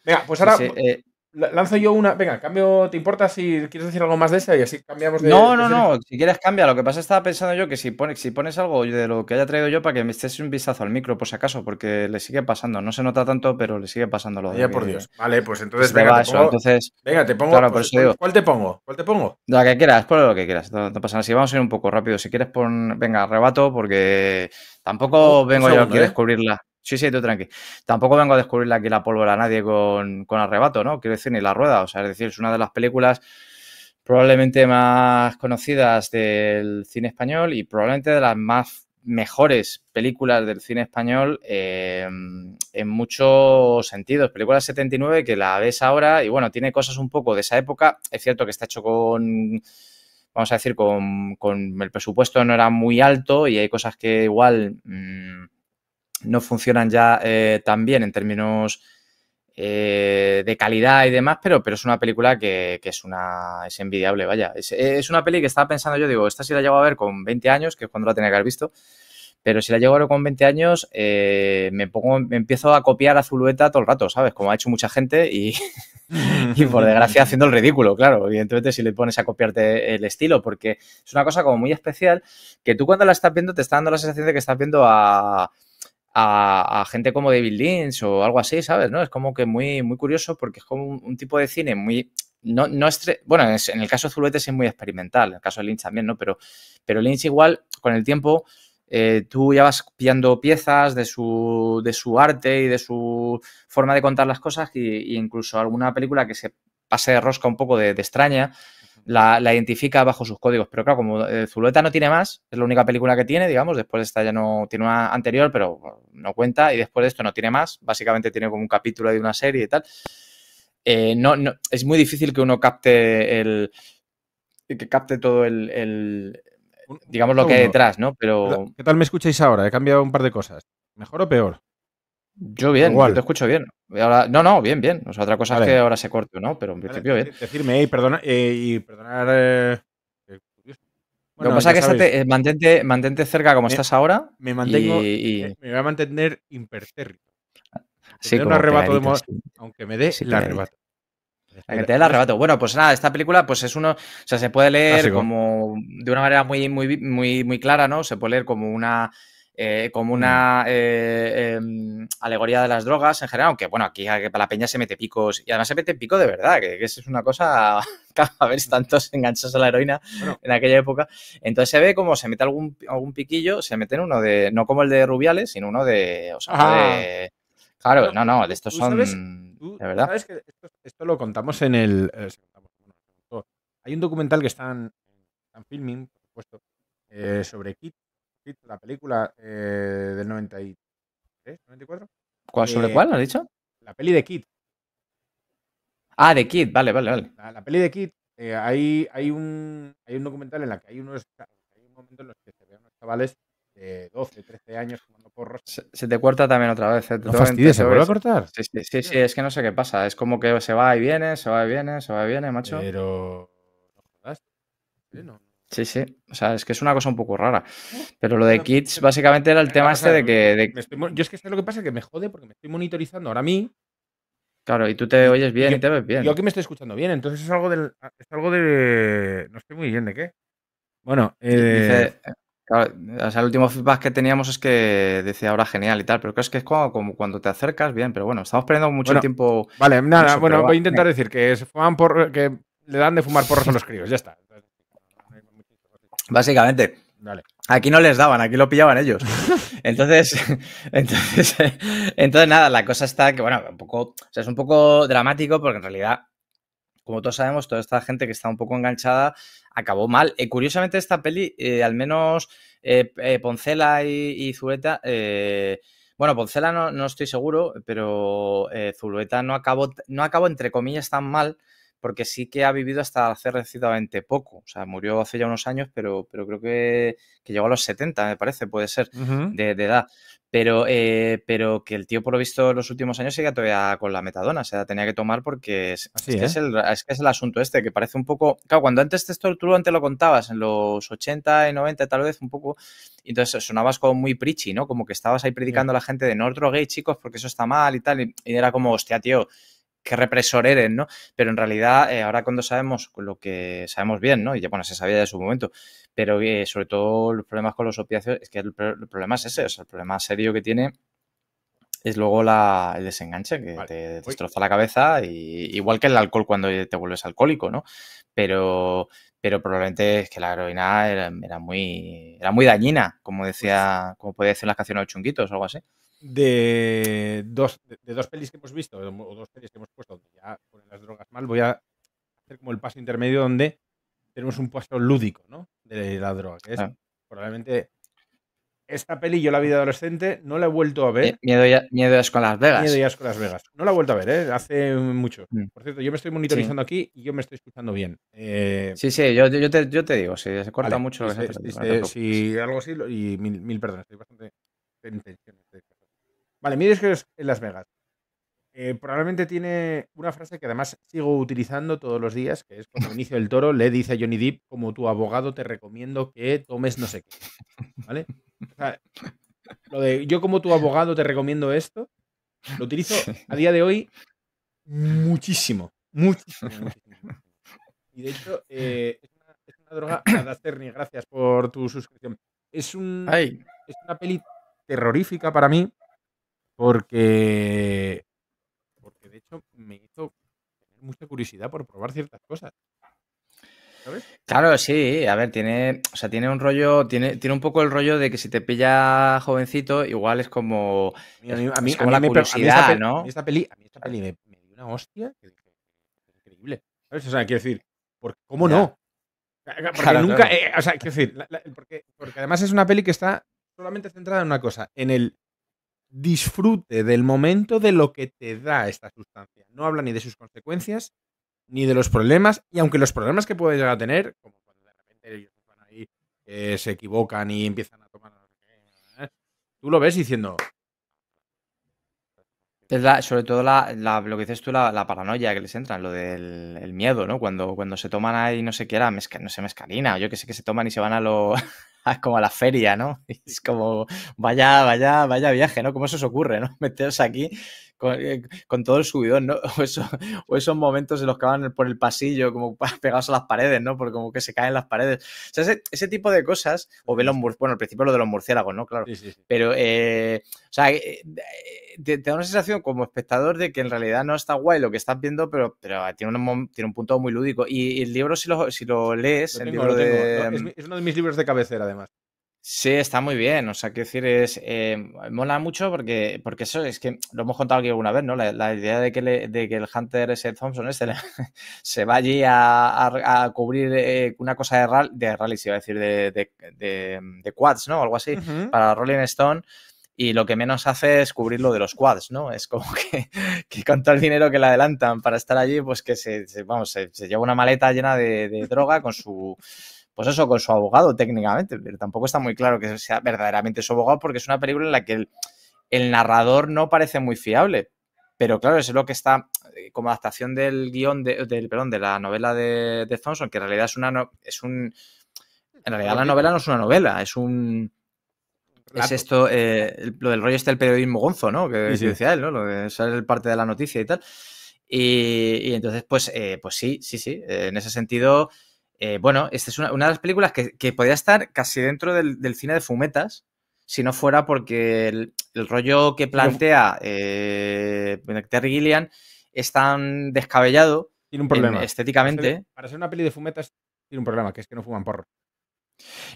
Venga, pues ahora... Eh, Lanzo yo una. Venga, cambio. ¿Te importa si quieres decir algo más de esa y así cambiamos de.? No, no, no. Si quieres, cambia. Lo que pasa es que estaba pensando yo que si pones, si pones algo de lo que haya traído yo para que me estés un vistazo al micro, por si acaso, porque le sigue pasando. No se nota tanto, pero le sigue pasando lo de. Ya, por Dios. Vale, pues entonces. venga, eso, entonces venga, te pongo. Pues, ¿Cuál te pongo? ¿Cuál te pongo? La que quieras, pon lo que quieras. No, pasa nada. vamos a ir un poco rápido. Si quieres, pon. Venga, arrebato porque tampoco vengo yo aquí a ¿eh? descubrirla. Sí, sí, tú tranqui. Tampoco vengo a descubrirle aquí la pólvora a nadie con, con arrebato, ¿no? Quiero decir, ni la rueda. O sea, es decir, es una de las películas probablemente más conocidas del cine español y probablemente de las más mejores películas del cine español em, en muchos sentidos. Película 79 que la ves ahora y bueno, tiene cosas un poco de esa época. Es cierto que está hecho con, vamos a decir, con, con el presupuesto no era muy alto y hay cosas que igual... Mm, no funcionan ya eh, tan bien en términos eh, de calidad y demás, pero, pero es una película que, es una es envidiable, vaya. Es, una peli que estaba pensando yo, digo, esta si la llevo a ver con 20 años, que es cuando la tenía que haber visto, pero si la llego a ver con 20 años, eh, me, pongo, empiezo a copiar a Zulueta todo el rato, ¿sabes? Como ha hecho mucha gente y, y por desgracia haciendo el ridículo, claro, evidentemente si le pones a copiarte el estilo, porque es una cosa como muy especial, que tú cuando la estás viendo te está dando la sensación de que estás viendo a a, gente como David Lynch o algo así, ¿sabes? ¿No? Es como que muy, muy curioso porque es como un, tipo de cine muy... No, no bueno, en el caso de es muy experimental, en el caso de Lynch también, ¿no? Pero, pero Lynch igual, con el tiempo, eh, tú ya vas pillando piezas de su, de su arte y de su forma de contar las cosas e incluso alguna película que se pase de rosca un poco de extraña, la, identifica bajo sus códigos. Pero claro, como eh, Zulueta no tiene más, es la única película que tiene, digamos, después de esta ya no tiene una anterior, pero no cuenta, y después de esto no tiene más, básicamente tiene como un capítulo de una serie y tal. Eh, no, es muy difícil que uno capte el. que capte todo el. el digamos lo que hay detrás, ¿no? Pero. ¿Qué tal me escucháis ahora? He cambiado un par de cosas. ¿Mejor o peor? Yo bien, te escucho bien. Ahora, no, no, bien, bien. otra cosa es que ahora se corte, ¿no? Pero en principio bien. Decirme, perdona, eh, y perdonar. bueno, eh, Lo que pasa es que eh, mantente, mantente, cerca como estás ahora. Me mantengo. Y, Me voy a mantener impertérrito. un arrebato de Aunque me dé el arrebato. el arrebato. Bueno, pues nada, esta película, pues es uno. O sea, se puede leer como. de una manera muy, muy, muy, muy clara, ¿no? Se puede leer como una eh, como mm. una eh, em, alegoría de las drogas en general, aunque bueno, aquí para la peña se mete picos y además se mete pico de verdad, que, es una cosa, a ver, mm. tantos enganchados a la heroína en aquella época. Entonces se ve como se mete algún, algún piquillo, se mete en uno de, no como el de Rubiales, sino uno de, o sea, de, claro, no, no, de estos son, verdad. esto, lo contamos en el, eh, hay un documental que están, están filming, por supuesto, sobre Kit, la película eh, del 93, 94. ¿Cuál, ¿Sobre eh, cuál has dicho? La peli de Kid. Ah, de Kid, vale, vale, vale. La, peli de Kid, hay, eh, hay, un, hay un documental en la que hay unos hay un momento en los que se unos chavales de 12, 13 años porros. Se, te corta también otra vez. No fastidies, ¿se vuelve a cortar? Sí, sí, sí, es que no sé qué pasa. Es como que se va y viene, se va y viene, se va y viene, macho. Pero... No jodas. no. Sí, sí. O sea, es que es una cosa un poco rara. ¿Eh? Pero lo de Kids básicamente era el tema este de que... yo es que lo que pasa, que me jode porque me estoy monitorizando ahora a mí. Claro, y tú te oyes bien y te ves bien. Yo que me estoy escuchando bien, entonces es algo del... Ah, es algo de... No estoy muy bien de qué. Bueno, eh, eh, o sea, el último feedback que teníamos es que decía ahora genial y tal, pero creo que es como, cuando te acercas, bien, pero bueno, estamos perdiendo mucho tiempo. Vale, nada, bueno, voy a intentar decir que se fuman por, que le dan de fumar porros a los críos, ya está. Básicamente. Aquí no les daban, aquí lo pillaban ellos. Entonces, entonces, entonces, nada, la cosa está que, bueno, un poco, es un poco dramático porque en realidad, como todos sabemos, toda esta gente que está un poco enganchada acabó mal. Eh, curiosamente, esta peli, eh, al menos eh, eh, Poncela y, y Zuleta, bueno, Poncela no, no, estoy seguro, pero Zulueta no acabó, no acabó entre comillas tan mal porque sí que ha vivido hasta hace recientemente poco. O sea, murió hace ya unos años, pero, pero creo que, llegó a los 70, me parece, puede ser, de, edad. Pero, eh, pero que el tío, por lo visto, en los últimos años sigue todavía con la metadona, o sea, tenía que tomar porque es, es, que es, el, es, el asunto este, que parece un poco. Claro, cuando antes te, tú, tú antes lo contabas, en los 80 y 90 tal vez, un poco, entonces sonabas como muy preachy, ¿no? Como que estabas ahí predicando a la gente de no drogar chicos, porque eso está mal y tal. Y, y era como, hostia, tío, qué represor eres, ¿no? Pero en realidad, eh, ahora cuando sabemos lo que sabemos bien, ¿no? Y ya, bueno, se sabía de su momento, pero eh, sobre todo los problemas con los opiáceos, es que el, problema es ese, o sea, el problema serio que tiene es luego la, el desenganche, que te, destroza la cabeza, igual que el alcohol cuando te vuelves alcohólico, ¿no? Pero, pero probablemente es que la heroína era, muy, era muy dañina, como decía, como podía decir en las canciones de chunguitos o algo así de dos, de dos pelis que hemos visto, o dos pelis que hemos puesto, donde ya ponen las drogas mal, voy a hacer como el paso intermedio donde tenemos un paso lúdico, ¿no? De la droga, que es ah. probablemente esta peli, yo la vi de adolescente, no la he vuelto a ver. Miedo miedo con Las Vegas. Miedo y Las Vegas. No la he vuelto a ver, ¿eh? hace mucho. Mm. Por cierto, yo me estoy monitorizando aquí y yo me estoy escuchando bien. Eh, sí, sí, yo, yo, te, yo, te, digo, se corta mucho. Si, algo así, y mil, mil perdones, estoy bastante Vale, es que es en Las Vegas. Eh, probablemente tiene una frase que además sigo utilizando todos los días, que es cuando inicio el toro, le dice a Johnny Depp, como tu abogado te recomiendo que tomes no sé qué. ¿Vale? lo de yo como tu abogado te recomiendo esto, lo utilizo a día de hoy muchísimo, muchísimo. muchísimo. Y de hecho, eh, es, una, droga una, droga... gracias por tu suscripción. Es, un, es una peli terrorífica para mí porque, porque de hecho me hizo tener mucha curiosidad por probar ciertas cosas. ¿Sabes? Claro, sí, a ver, tiene, o sea, tiene un rollo, tiene, tiene un poco el rollo de que si te pilla jovencito, igual es como, a mí, la curiosidad, a mí esta, ¿no? peli, a mí esta peli me, dio una hostia que increíble. ¿Sabes? O sea, quiero decir, ¿por, ¿cómo no? Ah, ah, porque nunca, o sea, quiero decir, porque, porque además es una peli que está solamente centrada en una cosa, en el disfrute del momento de lo que te da esta sustancia. No habla ni de sus consecuencias, ni de los problemas, y aunque los problemas que puede llegar a tener, como cuando de repente ellos van ahí, eh, se equivocan y empiezan a tomar... Eh, tú lo ves diciendo... Es la, sobre todo la, lo que dices tú, la, paranoia que les entra, lo del miedo, ¿no? Cuando, cuando se toman ahí, no sé qué no se mezcalina, o yo que sé que se toman y se van a lo... Es como a la feria, ¿no? Es como, vaya, vaya, vaya viaje, ¿no? ¿Cómo eso os ocurre, ¿no? Meteros aquí eh, con, todo el subidón, ¿no? O, esos momentos en los que van por el pasillo, como pegados a las paredes, ¿no? Porque como que se caen las paredes. O sea, ese, tipo de cosas, o ve los bueno, al principio lo de los murciélagos, ¿no? Claro. Pero, eh, o sea, eh, te, da una sensación como espectador de que en realidad no está guay lo que estás viendo, pero, pero tiene, un, tiene un punto muy lúdico. Y, el libro, si lo, si lo lees, el libro es uno de mis libros de cabecera, además. Sí, está muy bien. O sea, quiero decir, es, eh, mola mucho porque, porque eso es que lo hemos contado aquí alguna vez, ¿no? La, idea de que, de que, el Hunter S. Thompson este se va allí a, cubrir eh, una cosa de, rally, de rally, iba a decir, de, mm, quads, ¿no? Algo así, para Rolling Stone y lo que menos hace es cubrir lo de los quads, ¿no? Es como que, con todo el dinero que le adelantan para estar allí, pues que se, vamos, lleva una maleta llena de droga con su pues eso, con su abogado técnicamente, pero tampoco está muy claro que sea verdaderamente su abogado porque es una película en la que el, narrador no parece muy fiable. Pero claro, eso es lo que está eh, como adaptación del guión, de, del, perdón, de la novela de, de, Thompson, que en realidad es una... es un, en realidad la novela no es una novela, es un... Es esto, eh, lo del rollo está del periodismo gonzo, ¿no? Que decía él, ¿no? Lo de parte de la noticia y tal. Y, entonces, pues, eh, pues sí, sí, sí. en ese sentido, eh, bueno, esta es una, de las películas que, podría estar casi dentro del, cine de fumetas, si no fuera porque el, rollo que plantea eh, Terry Gillian es tan descabellado tiene un problema. estéticamente. Para ser, una peli de fumetas tiene un problema, que es que no fuman porro.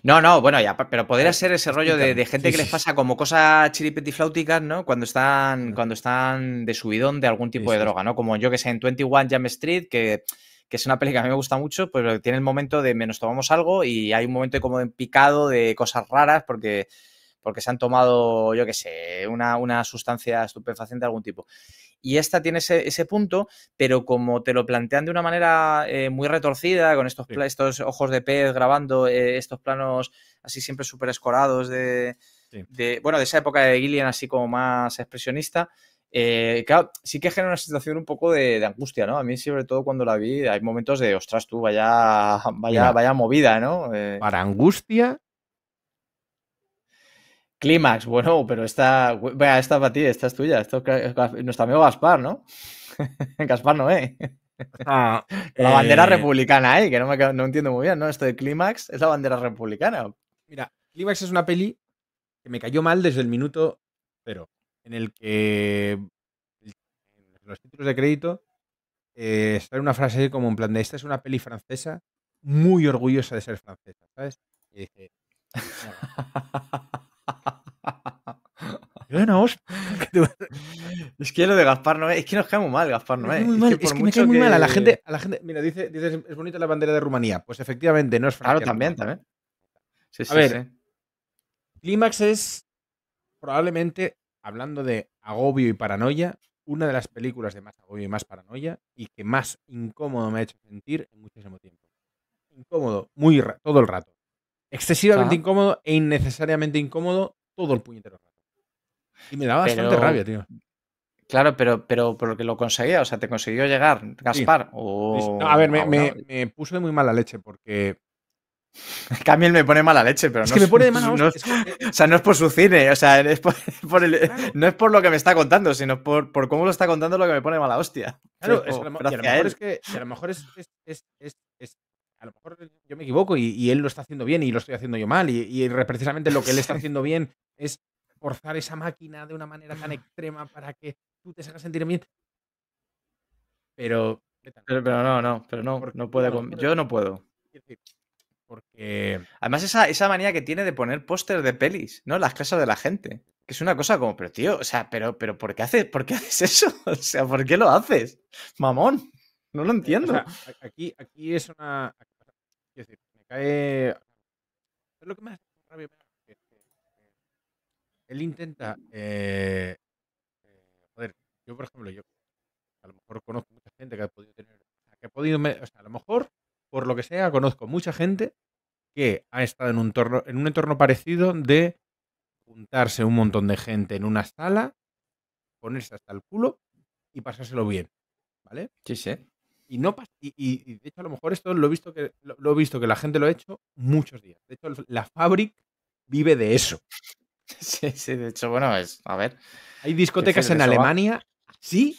No, no, bueno, ya, pero podría ser ese rollo de, gente que les pasa como cosas chiripetifláuticas, ¿no? Cuando están, cuando están de subidón de algún tipo de droga, ¿no? Como yo que sé, en 21 Jam Street, que que es una película que a mí me gusta mucho, pues eh, tiene el momento de menos tomamos algo y hay un momento como de picado de cosas raras porque, porque se han tomado, yo qué sé, una, sustancia estupefaciente de algún tipo. Y esta tiene ese, punto, pero como te lo plantean de una manera eh, muy retorcida, con estos, estos ojos de pez grabando, eh, estos planos así siempre súper escorados de, bueno, de esa época de Gillian así como más expresionista, eh, claro, sí que genera una situación un poco de, angustia, ¿no? A mí, sobre todo cuando la vi, hay momentos de, ostras, tú, vaya, vaya, vaya movida, ¿no? Eh. Para angustia. Clímax, bueno, pero esta, vaya, esta para ti, esta es tuya, esto nuestro amigo Gaspar, ¿no? Gaspar no, ¿eh? Ah, la bandera eh. republicana, ¿eh? Que no, no entiendo muy bien, ¿no? Esto de Clímax es la bandera republicana. Mira, Clímax es una peli que me cayó mal desde el minuto cero en el que en los títulos de crédito eh, sale una frase como en plan de esta es una peli francesa muy orgullosa de ser francesa, ¿sabes? Y es que lo de Gaspar no es que nos muy mal, Gaspar ¿no Es, es que, es me cae muy mal a la gente, a la gente, mira, dice, dice, es bonita la bandera de Rumanía, pues efectivamente, no es francés. Claro, también, también. a ver, sí. Clímax es probablemente hablando de agobio y paranoia, una de las películas de más agobio y más paranoia y que más incómodo me ha hecho sentir en muchísimo tiempo. Incómodo, muy todo el rato. Excesivamente incómodo e innecesariamente incómodo todo el puñetero rato. Y me daba bastante rabia, tío. Claro, pero, pero por lo conseguía, o sea, te consiguió llegar, Gaspar. O... a ver, me, me, puso de muy mala leche porque Camiel me pone mala leche, pero no, es, sea, no es por su cine, no es por lo que me está contando, sino por, cómo lo está contando lo que me pone mala hostia. a, lo, mejor es que a lo mejor yo me equivoco y, él lo está haciendo bien y lo estoy haciendo yo mal y, precisamente lo que él está haciendo bien es forzar esa máquina de una manera tan extrema para que tú te hagas sentir bien. Pero, pero, no, no, pero no, no Yo no puedo. Porque. Además, esa, esa manía que tiene de poner póster de pelis, ¿no? Las casas de la gente. Que es una cosa como, pero tío, o sea, pero, pero ¿por qué haces, por haces eso? O sea, ¿por qué lo haces? Mamón. No lo eh, entiendo. aquí, aquí es una. Es decir, me cae. Es lo que me hace rabia rabio. Él intenta. Eh, eh, joder, yo, por ejemplo, yo a lo mejor conozco mucha gente que ha podido tener. O sea, a lo mejor por lo que sea, conozco mucha gente que ha estado en un, entorno, en un entorno parecido de juntarse un montón de gente en una sala, ponerse hasta el culo y pasárselo bien. ¿Vale? Sí, sí. Y, no y, de hecho, a lo mejor esto lo he, visto que, lo, he visto que la gente lo ha hecho muchos días. De hecho, la Fabric vive de eso. Sí, sí, de hecho, bueno, es. A ver. Hay discotecas en Alemania, sí,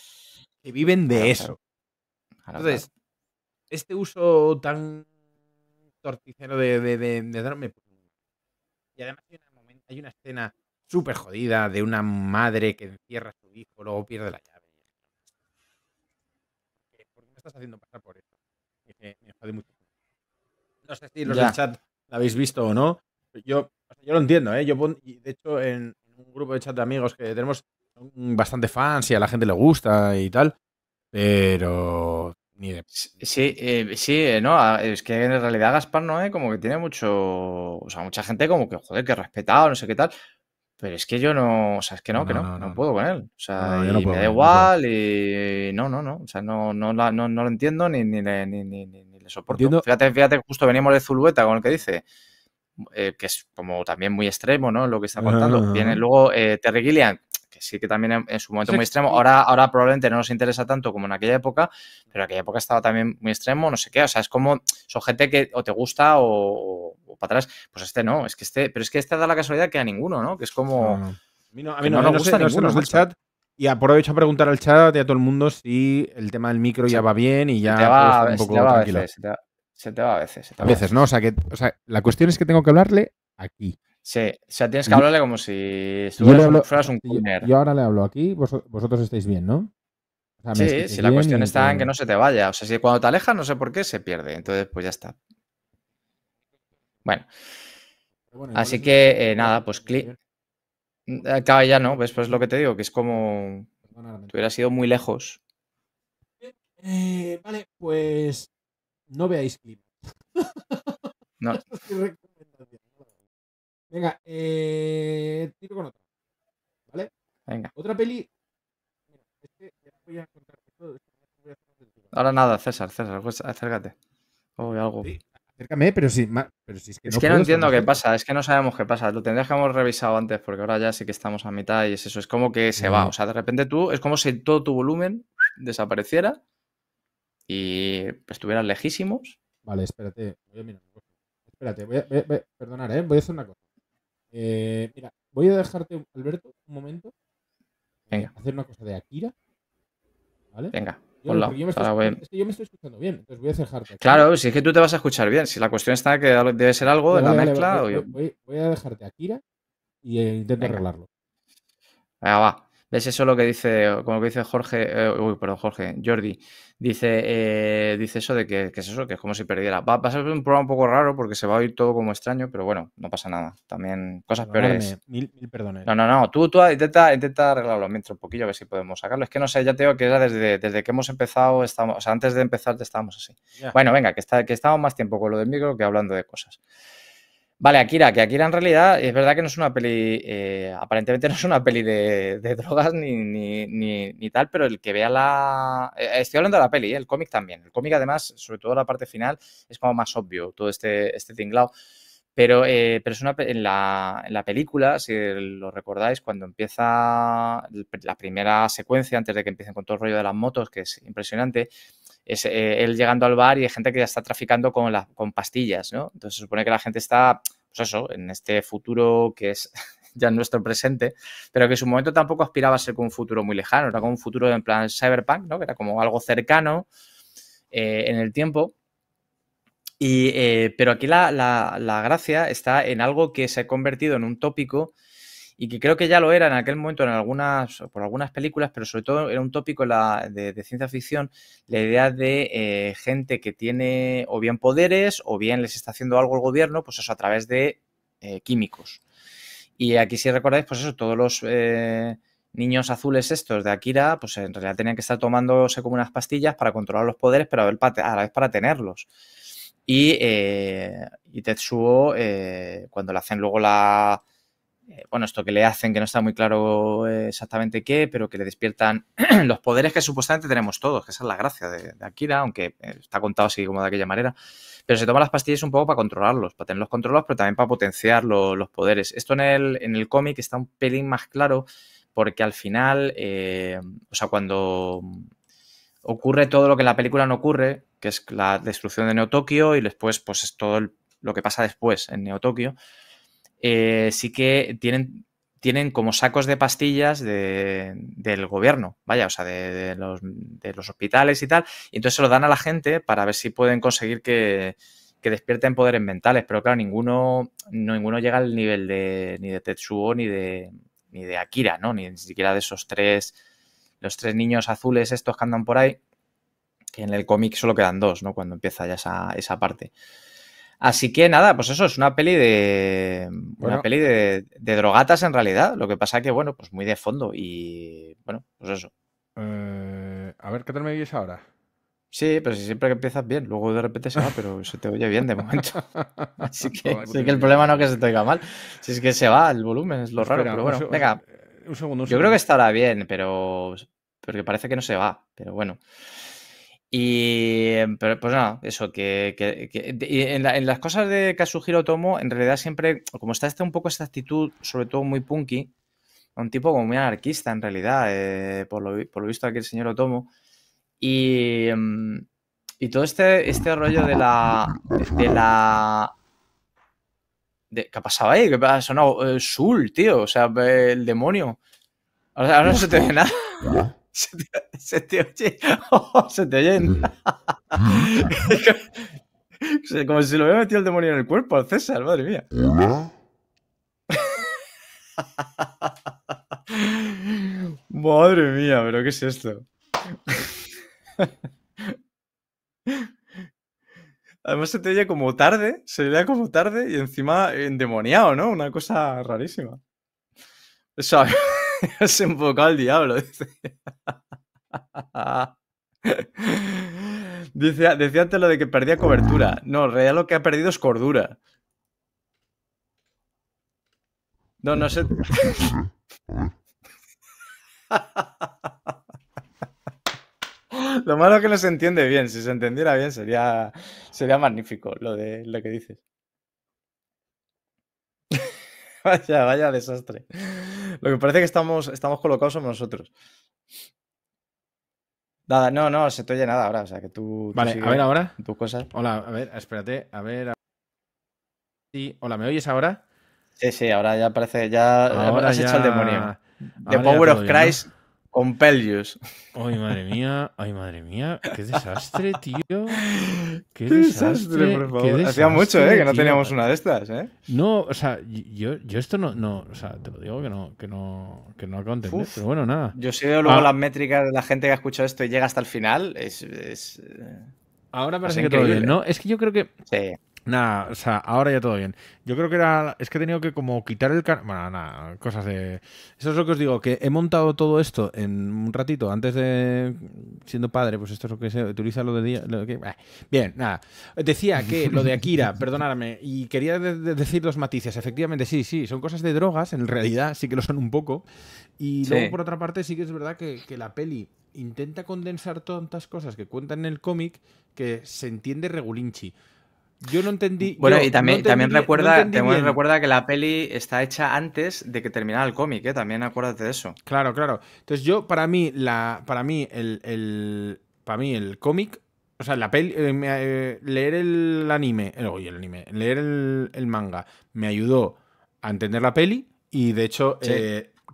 que viven de eso. Entonces, este uso tan torticero de, de, de, de darme... Pues, y además hay una, escena súper jodida de una madre que encierra a su hijo, luego pierde la llave. Eh, ¿Por qué me estás haciendo pasar por eso? Me, jode mucho. No sé si los del chat la habéis visto o no. Yo, yo lo entiendo, ¿eh? de hecho, en un grupo de chat de amigos que tenemos bastante fans y a la gente le gusta y tal. Pero Sí, eh, sí, eh, no, ah, es que en realidad Gaspar es eh, como que tiene mucho, o sea, mucha gente como que, joder, que respetado, no sé qué tal, pero es que yo no, o sea, es que no, que no, puedo con él, o sea, me da igual y no, no, no, o sea, no, no, no, lo entiendo ni, ni, le, soporto. Fíjate, fíjate, justo venimos de Zulueta con el que dice, que es como también muy extremo, ¿no? Lo que está contando. Viene luego Terry Gilliam, sí que también en, su momento muy extremo. Ahora, ahora probablemente no nos interesa tanto como en aquella época, pero en aquella época estaba también muy extremo, no sé qué. O sea, es como, son gente que o te gusta o, para atrás. Pues este no, es que este, pero es que este da la casualidad que a ninguno, ¿no? Que es como. A mí no, no, gusta ninguno, chat. Y aprovecho a preguntar al chat y a todo el mundo si el tema del micro ya va bien y ya un poco tranquilo. veces, se, te va, a veces. Se te va a veces, ¿no? O sea, que, o sea, la cuestión es que tengo que hablarle aquí. Sí, o sea, tienes que hablarle como si fueras un Yo, ahora le hablo aquí, vosotros estáis bien, ¿no? O sí, si la cuestión está en que no se te vaya. O sea, si cuando te alejas, no sé por qué, se pierde. Entonces, pues ya está. Bueno. Así que, eh, nada, pues clic. ¿eh? Mm, acaba ya, ¿no? ¿Ves? Pues lo que te digo, que es como. Te hubieras ido muy lejos. Eh, vale, pues. No veáis clip. No. Venga, eh, tiro con otra. ¿Vale? Venga. Otra peli. Mira, este, voy a Ahora nada, César, César, pues, acércate. O algo. acércame, pero si... es que no, es que no entiendo qué pasa, es que no sabemos qué pasa. Lo tendrías que haber revisado antes, porque ahora ya sí que estamos a mitad y es eso. Es como que se va. O sea, de repente tú, es como si todo tu volumen desapareciera y estuvieras lejísimos. Vale, espérate. Voy a mirar. Espérate, voy a, ¿eh? voy a hacer una cosa. Eh, mira, voy a dejarte, Alberto, un momento. Eh, Venga. Hacer una cosa de Akira. ¿Vale? Venga. Yo, me estoy yo me estoy escuchando bien, entonces voy a dejarte. Claro, si es que tú te vas a escuchar bien. Si la cuestión está que debe ser algo de en la mezcla. o yo... voy, a dejarte Akira y eh, intento arreglarlo. Venga, va. ¿Ves eso lo que dice, como que dice Jorge, eh, uy, perdón, Jorge, Jordi, dice, eh, dice eso de que, es eso, que es como si perdiera. Va, a ser un programa un poco raro porque se va a oír todo como extraño, pero bueno, no pasa nada. También cosas peores. Mil, mil perdones. No, no, no, tú, tú ah, intenta, arreglarlo mientras un poquillo, a ver si podemos sacarlo. Es que no sé, ya te digo que era desde, desde que hemos empezado, estamos, o sea, antes de empezar estábamos así. Bueno, venga, que, está, que estamos más tiempo con lo del micro que hablando de cosas. Vale, Akira, que Akira en realidad es verdad que no es una peli, eh, aparentemente no es una peli de, drogas ni, ni, ni, tal, pero el que vea la... Eh, eh, estoy hablando de la peli, el cómic también. El cómic además, sobre todo la parte final, es como más obvio todo este, este tinglao. Pero, pero es una, en, la, en la película, si lo recordáis, cuando empieza la primera secuencia, antes de que empiecen con todo el rollo de las motos, que es impresionante, es eh, él llegando al bar y hay gente que ya está traficando con, la, con pastillas, ¿no? Entonces se supone que la gente está, pues eso, en este futuro que es ya nuestro presente, pero que en su momento tampoco aspiraba a ser como un futuro muy lejano, era como un futuro en plan cyberpunk, ¿no? Que era como algo cercano eh, en el tiempo. Y, eh, pero aquí la, la gracia está en algo que se ha convertido en un tópico y que creo que ya lo era en aquel momento en algunas, por algunas películas, pero sobre todo era un tópico de, ciencia ficción, la idea de eh, gente que tiene o bien poderes o bien les está haciendo algo el gobierno, pues eso a través de eh, químicos. Y aquí si recordáis, pues eso, todos los eh, niños azules estos de Akira, pues en realidad tenían que estar tomándose como unas pastillas para controlar los poderes, pero a, la vez para tenerlos. Y, y Tetsuo, cuando le hacen luego la, eh, bueno, esto que le hacen, que no está muy claro eh, exactamente qué, pero que le despiertan los poderes que supuestamente tenemos todos, que esa es la gracia de, Akira, aunque eh, está contado así como de aquella manera. Pero se toman las pastillas un poco para controlarlos, para tenerlos controlados, pero también para potenciar los poderes. Esto en el, en el cómic está un pelín más claro, porque al final, o sea, cuando ocurre todo lo que en la película no ocurre, que es la destrucción de Neo y después, pues es todo lo que pasa después en Neo eh, sí que tienen, tienen como sacos de pastillas del gobierno, vaya, o sea, de, los, hospitales y tal, y entonces se lo dan a la gente para ver si pueden conseguir que, despierten poderes mentales, pero claro, ninguno, no, ninguno llega al nivel de, ni de Tetsuo ni de, ni de Akira, ¿no? Ni, ni siquiera de esos tres, los tres niños azules estos que andan por ahí, que en el cómic solo quedan dos, ¿no? Cuando empieza ya esa, esa parte. Así que nada, pues eso, es una peli de. Una peli de, drogatas en realidad. Lo que pasa que, bueno, pues muy de fondo. Y bueno, pues eso. Eh, a ver, ¿qué tal me oyes ahora? Sí, pero si siempre que empiezas bien, luego de repente se va, pero se te oye bien de momento. Así que, pues el problema no es que se te oiga mal. Si es que se va el volumen, es lo raro. Pero bueno, venga. Eh, Yo creo que estará bien, pero. Porque parece que no se va, pero bueno. Y eh, pues nada, eso, que, que, en, las cosas de Kazuhiro Tomo, en realidad siempre, como está este, un poco esta actitud, sobre todo muy punky, un tipo como muy anarquista en realidad, eh, por, lo, por, lo, visto aquí el señor Otomo, y, mm, y todo este, este rollo de la... De la de, ¿Qué ha pasado ahí? ¿Qué ha sonado? Eh, Sul, tío, o sea, el demonio. Ahora, ahora no se te ve nada. Se te, se te oye. Oh, se te oyen. Como si lo hubiera metido el demonio en el cuerpo al César, madre mía. madre mía, pero ¿qué es esto? Además se te oye como tarde, se le da como tarde y encima endemoniado, ¿no? Una cosa rarísima. Eso, has enfocado al diablo, dice. Decía antes lo de que perdía cobertura. No, en realidad lo que ha perdido es cordura. No, no sé. Lo malo es que no se entiende bien. Si se entendiera bien sería, sería magnífico lo de lo que dices vaya, vaya desastre. Lo que parece que estamos, estamos colocados somos nosotros. Nada, no, no, se te oye nada ahora. O sea, que tú. vale, a ver ahora. Tus cosas. Hola, a ver, espérate, a ver. hola, ¿me oyes ahora? Sí, sí, ahora ya parece. Ya has hecho el demonio. The Power of Christ, Ay, madre mía, ay, madre mía, qué desastre, tío. Qué desastre, por favor. Hacía mucho, ¿eh? Que no teníamos una de estas, ¿eh? No, o sea, yo, yo esto no, no, o sea, te lo digo que no, que no, que no acabo de pero bueno, nada. Yo si luego ah. las métricas de la gente que ha escuchado esto y llega hasta el final, es... es eh, Ahora parece que todo bien, ¿no? Es que yo creo que... Sí. Nada, o sea, ahora ya todo bien. Yo creo que era. Es que he tenido que como quitar el Bueno, nada, cosas de. Eso es lo que os digo, que he montado todo esto en un ratito antes de. Siendo padre, pues esto es lo que se utiliza lo de Bien, nada. Decía que lo de Akira, perdonadme, y quería decir dos matices. Efectivamente, sí, sí, son cosas de drogas, en realidad sí que lo son un poco. Y luego, por otra parte, sí que es verdad que, que la peli intenta condensar tantas cosas que cuentan en el cómic que se entiende regulinchi. Yo no entendí. Bueno, y también, también recuerda, recuerda que la peli está hecha antes de que terminara el cómic, ¿eh? También acuérdate de eso. Claro, claro. Entonces, yo, para mí, la. Para mí, el. para mí, el cómic. O sea, la peli. Eh, eh, leer el anime. Eh, oye, el anime. Leer el, manga me ayudó a entender la peli. Y de hecho,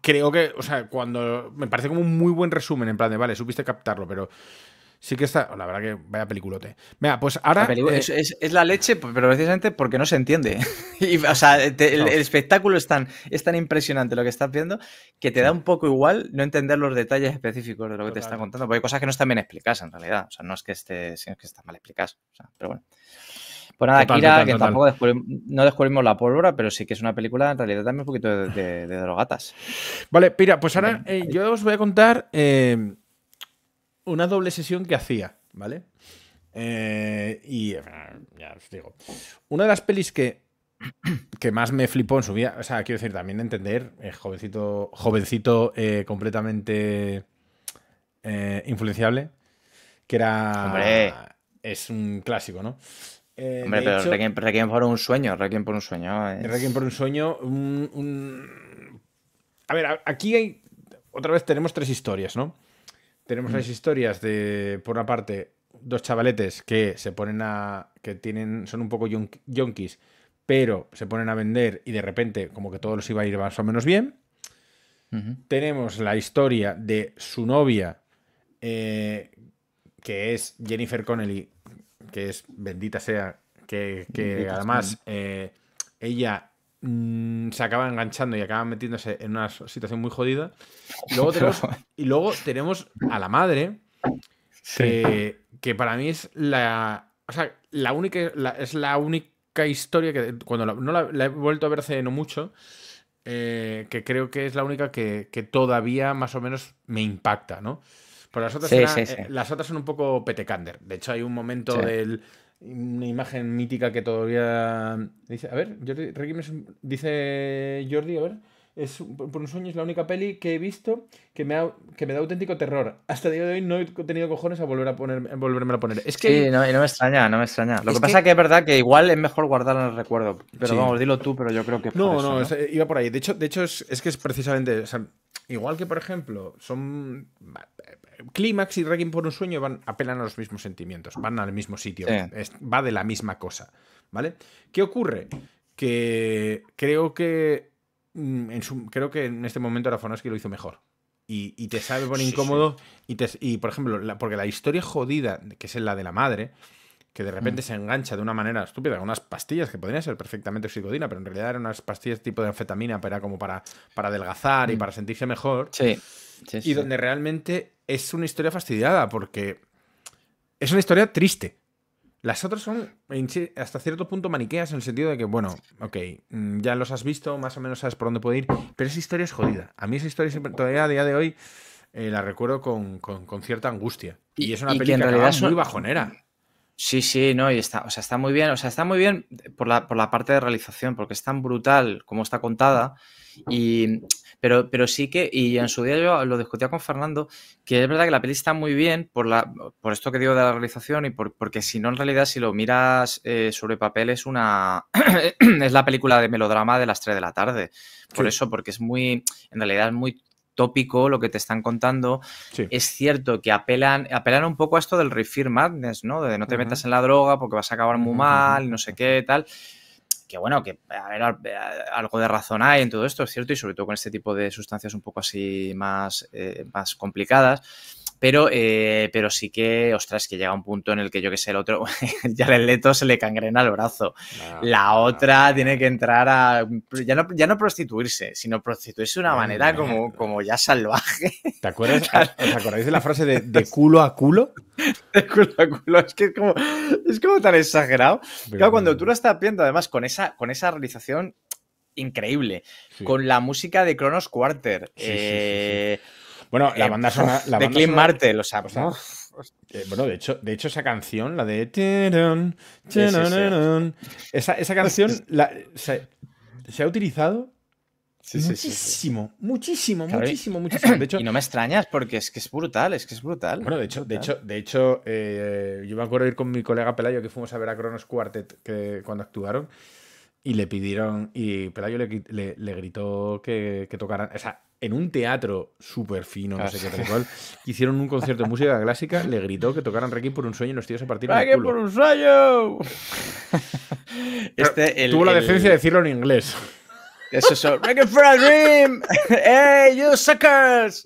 creo que. O sea, cuando. Me parece como un muy buen resumen. En plan de, vale, supiste captarlo, pero sí que está. Oh, la verdad que vaya peliculote. Venga, pues ahora. Eh, es, la leche, pero precisamente porque no se entiende. y, o sea, el, espectáculo es tan, es tan impresionante lo que estás viendo que te da un poco igual no entender los detalles específicos de lo que te está contando. Porque hay cosas que no están bien explicadas en realidad. O sea, no es que esté, sino que están mal explicadas. O sea, pero bueno. Pues nada, Kira, que tampoco descubrimos, no descubrimos la pólvora, pero sí que es una película en realidad también un poquito de, drogatas. Vale, Pira, pues ahora eh, yo os voy a contar eh, una doble sesión que hacía, ¿vale? Eh, y eh, ya os digo, una de las pelis que, que más me flipó en su vida, o sea, quiero decir, también de entender, eh, jovencito, jovencito completamente influenciable, que era... Hombre. Es un clásico, ¿no? Hombre, pero Requiem, por un sueño, Requiem por un sueño. Requiem por un sueño, un... A ver, aquí hay... Otra vez tenemos tres historias, ¿no? Tenemos las mm. historias de, por una parte, dos chavaletes que se ponen a. que tienen. son un poco yonkis, pero se ponen a vender y de repente, como que todo los iba a ir más o menos bien. Tenemos la historia de su novia, eh, que es Jennifer Connelly, que es bendita sea, que, además eh, ella Mm, se acaba enganchando y acaba metiéndose en una situación muy jodida. Y luego tenemos, a la madre, que, para mí es la. única, es la única historia que cuando la, no la, he vuelto a ver hace no mucho, eh, que creo que es la única que, todavía más o menos me impacta, ¿no? por las eh, las otras son un poco petecander. De hecho, hay un momento del, una imagen mítica que todavía dice, a ver, Jordi, dice Jordi, a ver, es por un sueño es la única peli que he visto que me, que me da auténtico terror. Hasta el día de hoy no he tenido cojones a volver a poner, volverme a poner. Es que sí, no, me extraña, no me extraña. Lo que pasa que... que es verdad que igual es mejor guardarla en el recuerdo, pero vamos, dilo tú, pero yo creo que No, no, eh, iba por ahí. De hecho, de hecho es, que es precisamente, igual que por ejemplo, son Clímax y Reggae por un sueño van apelan a los mismos sentimientos, van al mismo sitio, va de la misma cosa, ¿vale? ¿Qué ocurre? Que creo que mm, en creo que en este momento Rafonovsky lo hizo mejor. Y, te sabe por incómodo. Y, te, y, por ejemplo, porque la historia jodida, que es la de la madre, que de mm. repente se engancha de una manera estúpida con unas pastillas que podrían ser perfectamente psicodina, pero en realidad eran unas pastillas tipo de anfetamina, pero era como para, adelgazar y mm. para sentirse mejor. Sí. y donde realmente es una historia fastidiada, porque es una historia triste. Las otras son hasta cierto punto maniqueas en el sentido de que, bueno, ok, mm, ya los has visto, más o menos sabes por dónde puede ir, pero esa historia es jodida. A mí esa historia todavía a día de hoy eh, la recuerdo con, cierta angustia. Y, es una película muy bajonera. Sí, sí, no, y está, o sea, está muy bien, o sea, está muy bien por la, por la parte de realización, porque es tan brutal como está contada, y, pero, pero sí que, y en su día yo lo discutía con Fernando, que es verdad que la peli está muy bien por, la, por esto que digo de la realización y por, porque si no, en realidad, si lo miras eh, sobre papel, es una, es la película de melodrama de las 3 de la tarde, por eso, porque es muy, en realidad muy tópico lo que te están contando. Es cierto que apelan, apelan un poco a esto del refill madness, ¿no? De no te metas en la droga porque vas a acabar muy mal, no sé qué, tal. Que bueno, que a ver, eh, algo de razón hay en todo esto, es cierto, y sobre todo con este tipo de sustancias un poco así más, eh, más complicadas eh, pero, sí que, ostras, que llega un punto en el que yo que sé, el otro, ya el leto se le cangrena el brazo. la otra tiene que entrar a, ya no, prostituirse, sino prostituirse de una manera como, como ya salvaje. ¿Te acuerdas? ¿Os acordáis de la frase de, culo a culo? De culo a culo, es que es como, es como tan exagerado. claro, cuando tú lo estás viendo, además, con esa, con esa realización increíble, con la música de Kronos Quarter. Eh, bueno, la eh, banda son... de Clint Martel, o sea, eh, bueno, de hecho, de hecho, esa canción, la de. Esa, canción se, ha utilizado muchísimo, muchísimo, muchísimo, muchísimo. De y no me extrañas porque es que es brutal, es que es brutal. Bueno, de hecho, de hecho, de hecho, eh, yo me acuerdo ir con mi colega Pelayo que fuimos a ver a Cronos Quartet que, cuando actuaron y le pidieron, y Pelayo le, gritó que, tocaran, o sea, en un teatro súper fino, no ah, sé qué tal cual, hicieron un concierto de música clásica, le gritó que tocaran Requiem por un sueño y los tíos se partieron el culo. por un sueño! Este, tuvo la decencia de decirlo en inglés. es Eso es for a Dream. ¡Hey, you suckers!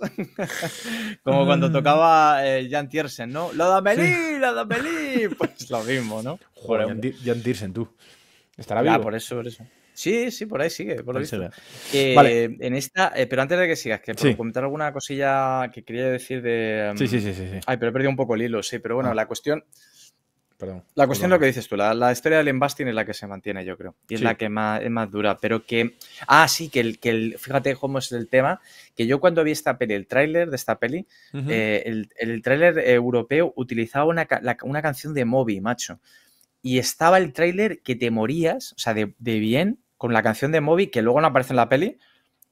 Como cuando tocaba eh, Jan Tiersen, ¿no? ¡La da ¡La da Pues lo mismo, ¿no? Jan, Jan Tiersen, tú. Estará bien. Ah, por eso, por eso. Sí, sí, por ahí sigue, por lo visto. Eh, en esta, eh, pero antes de que sigas, que por comentar alguna cosilla que quería decir de. Mm, sí, sí, sí, Ay, pero he perdido un poco el hilo, sí, pero bueno, ah. la cuestión. Perdón. La cuestión es lo que dices tú, la, la historia del Embasting es la que se mantiene, yo creo. Y es la que más, es más dura. Pero que. Ah, sí, que el, que Fíjate cómo es el tema. Que yo cuando vi esta peli, el tráiler de esta peli, eh, el, el tráiler europeo utilizaba una, una canción de Moby, macho y estaba el tráiler que te morías, o sea, de, bien, con la canción de Moby, que luego no aparece en la peli,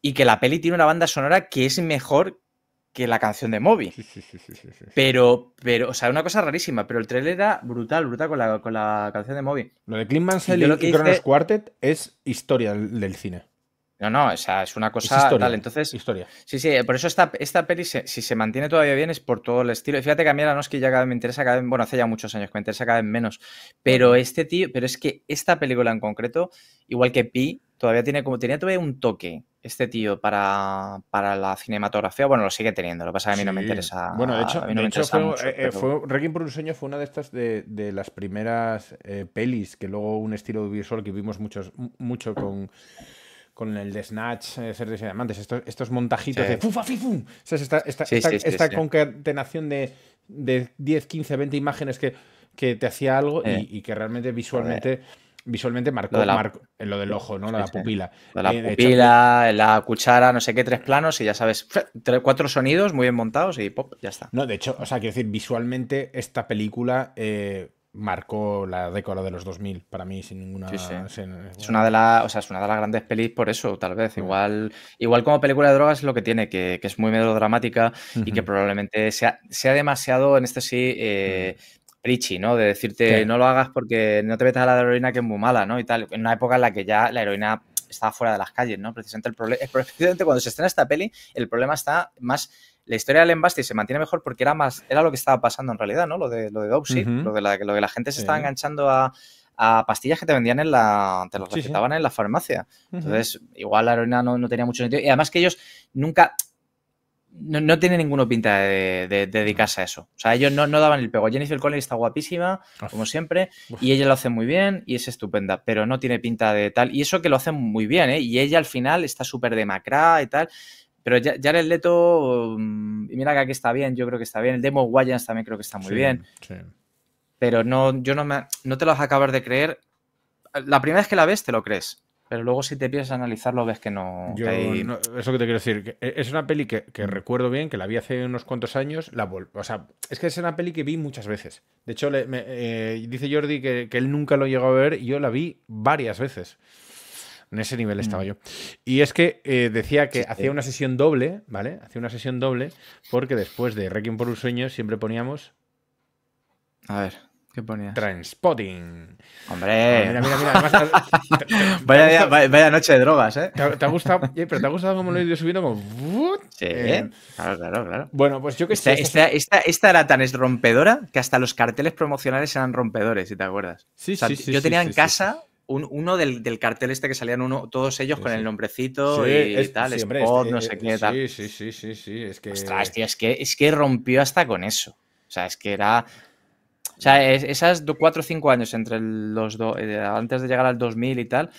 y que la peli tiene una banda sonora que es mejor que la canción de Moby. pero, pero, o sea, una cosa rarísima, pero el trailer era brutal, brutal con la, con la canción de Moby. Lo de Clint Mansell y, y, Quartet es historia del cine. No, no, o es una cosa es Entonces, historia. Sí, sí, por eso esta, esta peli, si se mantiene todavía bien, es por todo el estilo. fíjate que a mí que ya cada vez me interesa, cada bueno, hace ya muchos años que me interesa cada vez menos. Pero este tío, pero es que esta película en concreto, igual que Pi, todavía tiene como, tenía todavía un toque este tío para, para la cinematografía. Bueno, lo sigue teniendo, lo que pasa es que a mí no me interesa. Bueno, de hecho, fue, eh, eh, por un sueño fue una de estas de, las primeras eh, pelis que luego un estilo visual que vimos mucho con con el de Snatch, y eh, Diamantes, estos, montajitos de fufa, esta, concatenación de, 10, 15, 20 imágenes que, te hacía algo y, eh. que realmente visualmente. Visualmente marcó en eh, lo del ojo, ¿no? La pupila. la pupila, la cuchara, no sé qué, tres planos y ya sabes, cuatro sonidos muy bien montados y pop, ya está. No, de hecho, o sea, quiero decir, visualmente esta película eh, marcó la década de los 2000 para mí sin ninguna es una de las o es una de las grandes pelis por eso tal vez igual igual como película de drogas es lo que tiene que, es muy melodramática y que probablemente sea, sea demasiado en este sí eh, ¿no? De decirte, no lo hagas porque no te metas a la heroína que es muy mala, ¿no? Y tal, en una época en la que ya la heroína estaba fuera de las calles, ¿no? Precisamente, el precisamente cuando se estrena esta peli, el problema está más la historia del embaste se mantiene mejor porque era más, era lo que estaba pasando en realidad, ¿no? Lo de lo de lo, de la, que la gente se estaba enganchando a, pastillas que te vendían en la, te las en la farmacia. Entonces, igual la heroína no, tenía mucho sentido. Y además que ellos nunca, no, tiene ninguno ninguna pinta de, dedicarse a eso. O sea, ellos no, no daban el pego. Jennifer Connelly está guapísima, como siempre, y ella lo hace muy bien y es estupenda, pero no tiene pinta de tal. Y eso que lo hacen muy bien, ¿eh? Y ella al final está súper de macra y tal. Pero ya, el Leto, mm, y mira que aquí está bien, yo creo que está bien. El Demo Wayans también creo que está muy bien. Sí. Pero no, yo no, me, no te lo vas a acabar de creer. La primera vez que la ves, te lo crees. Pero luego si te piensas analizarlo, ves que no... eso que te quiero decir. E-, es una peli que, mm. recuerdo bien, que la vi hace unos cuantos años. La o sea, es que es una peli que vi muchas veces. De hecho, eh, dice Jordi que, que, él nunca lo llegó a ver y yo la vi varias veces. En ese nivel estaba mm. yo. Y es que eh, decía que hacía una sesión doble, ¿vale? Hacía una sesión doble porque después de Requiem por un sueño siempre poníamos... A ver, ¿Qué ponías? Transpotting. Hombre. Mira, mira, mira. vaya, vaya, noche de drogas, ¿eh? Te, ha gustado, eh, pero te ha gustado cómo lo he ido subiendo como. Sí, eh, claro, claro, claro. Bueno, pues yo que esta, sé. Esta, esta, era tan rompedora que hasta los carteles promocionales eran rompedores, si te acuerdas. Sí, sí, sí. Yo tenía en casa uno del, cartel este que salían uno, todos ellos con el nombrecito y tal, Spot, no eh, sé qué tal. Sí, sí, sí, sí, es que... Ostras, tío, es que, rompió hasta con eso. O sea, es que era... O sea, esas cuatro o cinco años entre los dos, eh, antes de llegar al 2000 y tal,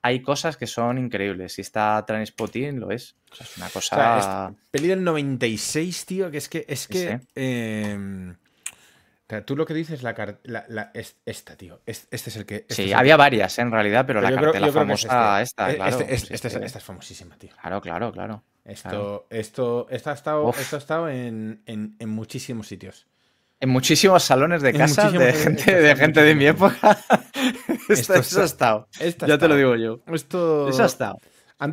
hay cosas que son increíbles. Y está Transpotting, lo es. es una cosa... O el 96, tío, que es que... Es que em, tú lo que dices, la, esta, tío. Este, es el que. Este sí, había varias en realidad, pero, la famosa, esta, claro, es, esta es famosísima, tío. Claro, claro, claro. Esto, esto, esto ha estado, esto ha estado en, muchísimos sitios. En muchísimos salones de casa de gente, de, gente de mi época. esto, ha estado. Ya te lo digo yo. Esto. ha estado.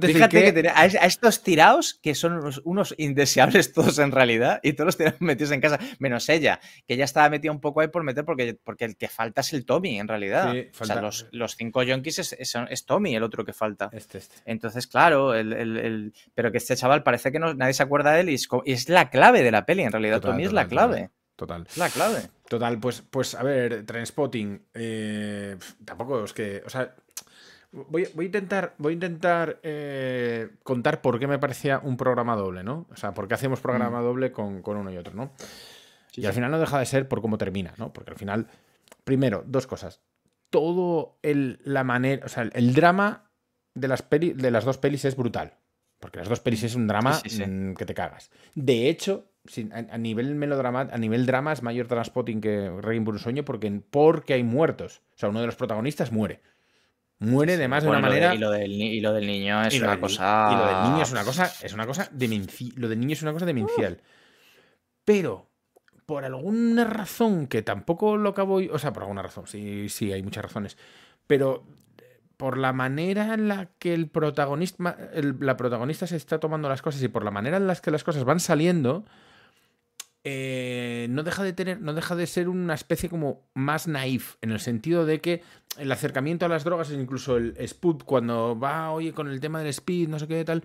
Fíjate que, a, estos tirados, que son unos, indeseables todos en realidad, y todos los tirados metidos en casa, menos ella, que ya estaba metida un poco ahí por meter, porque, porque el que falta es el Tommy, en realidad. o sea, los, los cinco yonkis es, Tommy el otro que falta. Este, este. Entonces, claro, el, pero que este chaval parece que nadie se acuerda de él y es, la clave de la peli, en realidad. Tommy es la clave. Total La clave. Total, pues, pues a ver, Transpotting. Eh, tampoco es que. O sea, Voy, a intentar, voy intentar eh, contar por qué me parecía un programa doble, ¿no? O sea, por qué hacemos programa mm. doble con, uno y otro, ¿no? y al final no deja de ser por cómo termina, ¿no? Porque al final, primero, dos cosas. Todo el, la manera, o sea, el, drama de las, de las dos pelis es brutal. Porque las dos pelis es un drama en mm, que te cagas. De hecho, a, nivel melodrama, a nivel drama es mayor Transpotting que reign un sueño porque, porque hay muertos. O sea, uno de los protagonistas muere. Muere de más de una manera. y, lo del, niño es una cosa. Y lo del niño es una cosa. Es una cosa demencial. Lo niño es una cosa Pero, por alguna razón que tampoco lo acabo. O sea, por alguna razón, sí, sí, hay muchas razones. Pero eh, por la manera en la que el protagonista. la protagonista se está tomando las cosas y por la manera en la que las cosas van saliendo eh, no deja de tener, no deja de ser una especie como más naif, en el sentido de que el acercamiento a las drogas, incluso el Spud, cuando va, oye, con el tema del speed, no sé qué tal,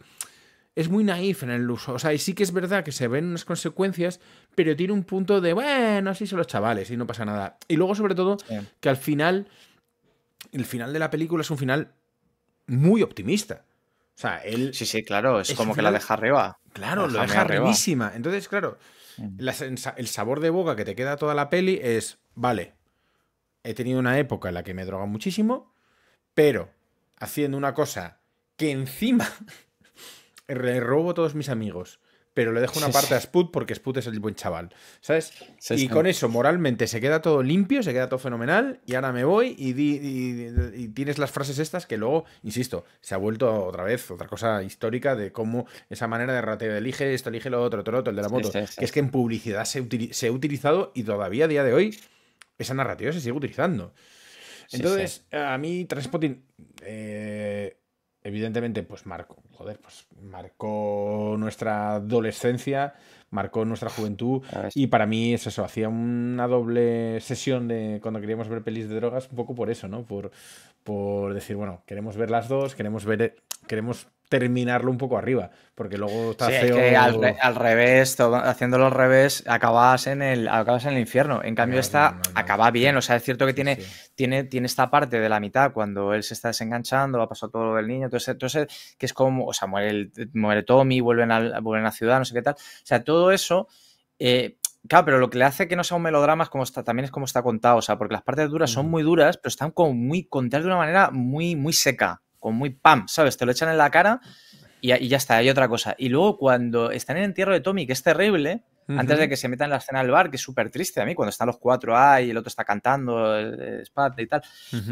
es muy naif en el uso. O sea, y sí que es verdad que se ven unas consecuencias, pero tiene un punto de, bueno, así son los chavales y no pasa nada. Y luego, sobre todo, que al final, el final de la película es un final muy optimista. O sea, él. Sí, sí, claro, es, como que la deja arriba. Claro, la deja arribísima. Entonces, claro el sabor de boca que te queda toda la peli es, vale, he tenido una época en la que me droga muchísimo, pero haciendo una cosa que encima le robo a todos mis amigos pero le dejo una parte a Spud porque Spud es el buen chaval, ¿sabes? y con eso, moralmente, se queda todo limpio, se queda todo fenomenal, y ahora me voy y, tienes las frases estas que luego, insisto, se ha vuelto otra vez otra cosa histórica de cómo esa manera de rateo, elige esto, elige lo otro, otro, el de la moto, que es que en publicidad se, se ha utilizado y todavía a día de hoy esa narrativa se sigue utilizando. Entonces, a mí Transpotting eh, evidentemente, pues marcó, joder, pues marcó nuestra adolescencia, marcó nuestra juventud. Y para mí es eso, hacía una doble sesión de cuando queríamos ver pelis de drogas, un poco por eso, ¿no? Por, por decir, bueno, queremos ver las dos, queremos ver, queremos terminarlo un poco arriba, porque luego está feo... al, revés, haciendo haciéndolo al revés, acabas en el, acabas en el infierno. En cambio, está esta acaba bien. O sea, es cierto que tiene, tiene, tiene esta parte de la mitad, cuando él se está desenganchando, ha pasado todo lo del niño, entonces, entonces que es como, o sea, muere, muere Tommy, vuelven a, vuelven a ciudad, no sé qué tal. O sea, todo eso. Eh, claro, pero lo que le hace que no sea un melodrama es como está, también es como está contado, o sea, porque las partes duras son muy duras, pero están como muy contadas de una manera muy, muy seca con muy pam, ¿sabes? Te lo echan en la cara y, ya está, hay otra cosa. Y luego cuando están en el entierro de Tommy, que es terrible, antes de que se metan en la escena del bar, que es súper triste a mí, cuando están los cuatro ahí y el otro está cantando, spat y tal,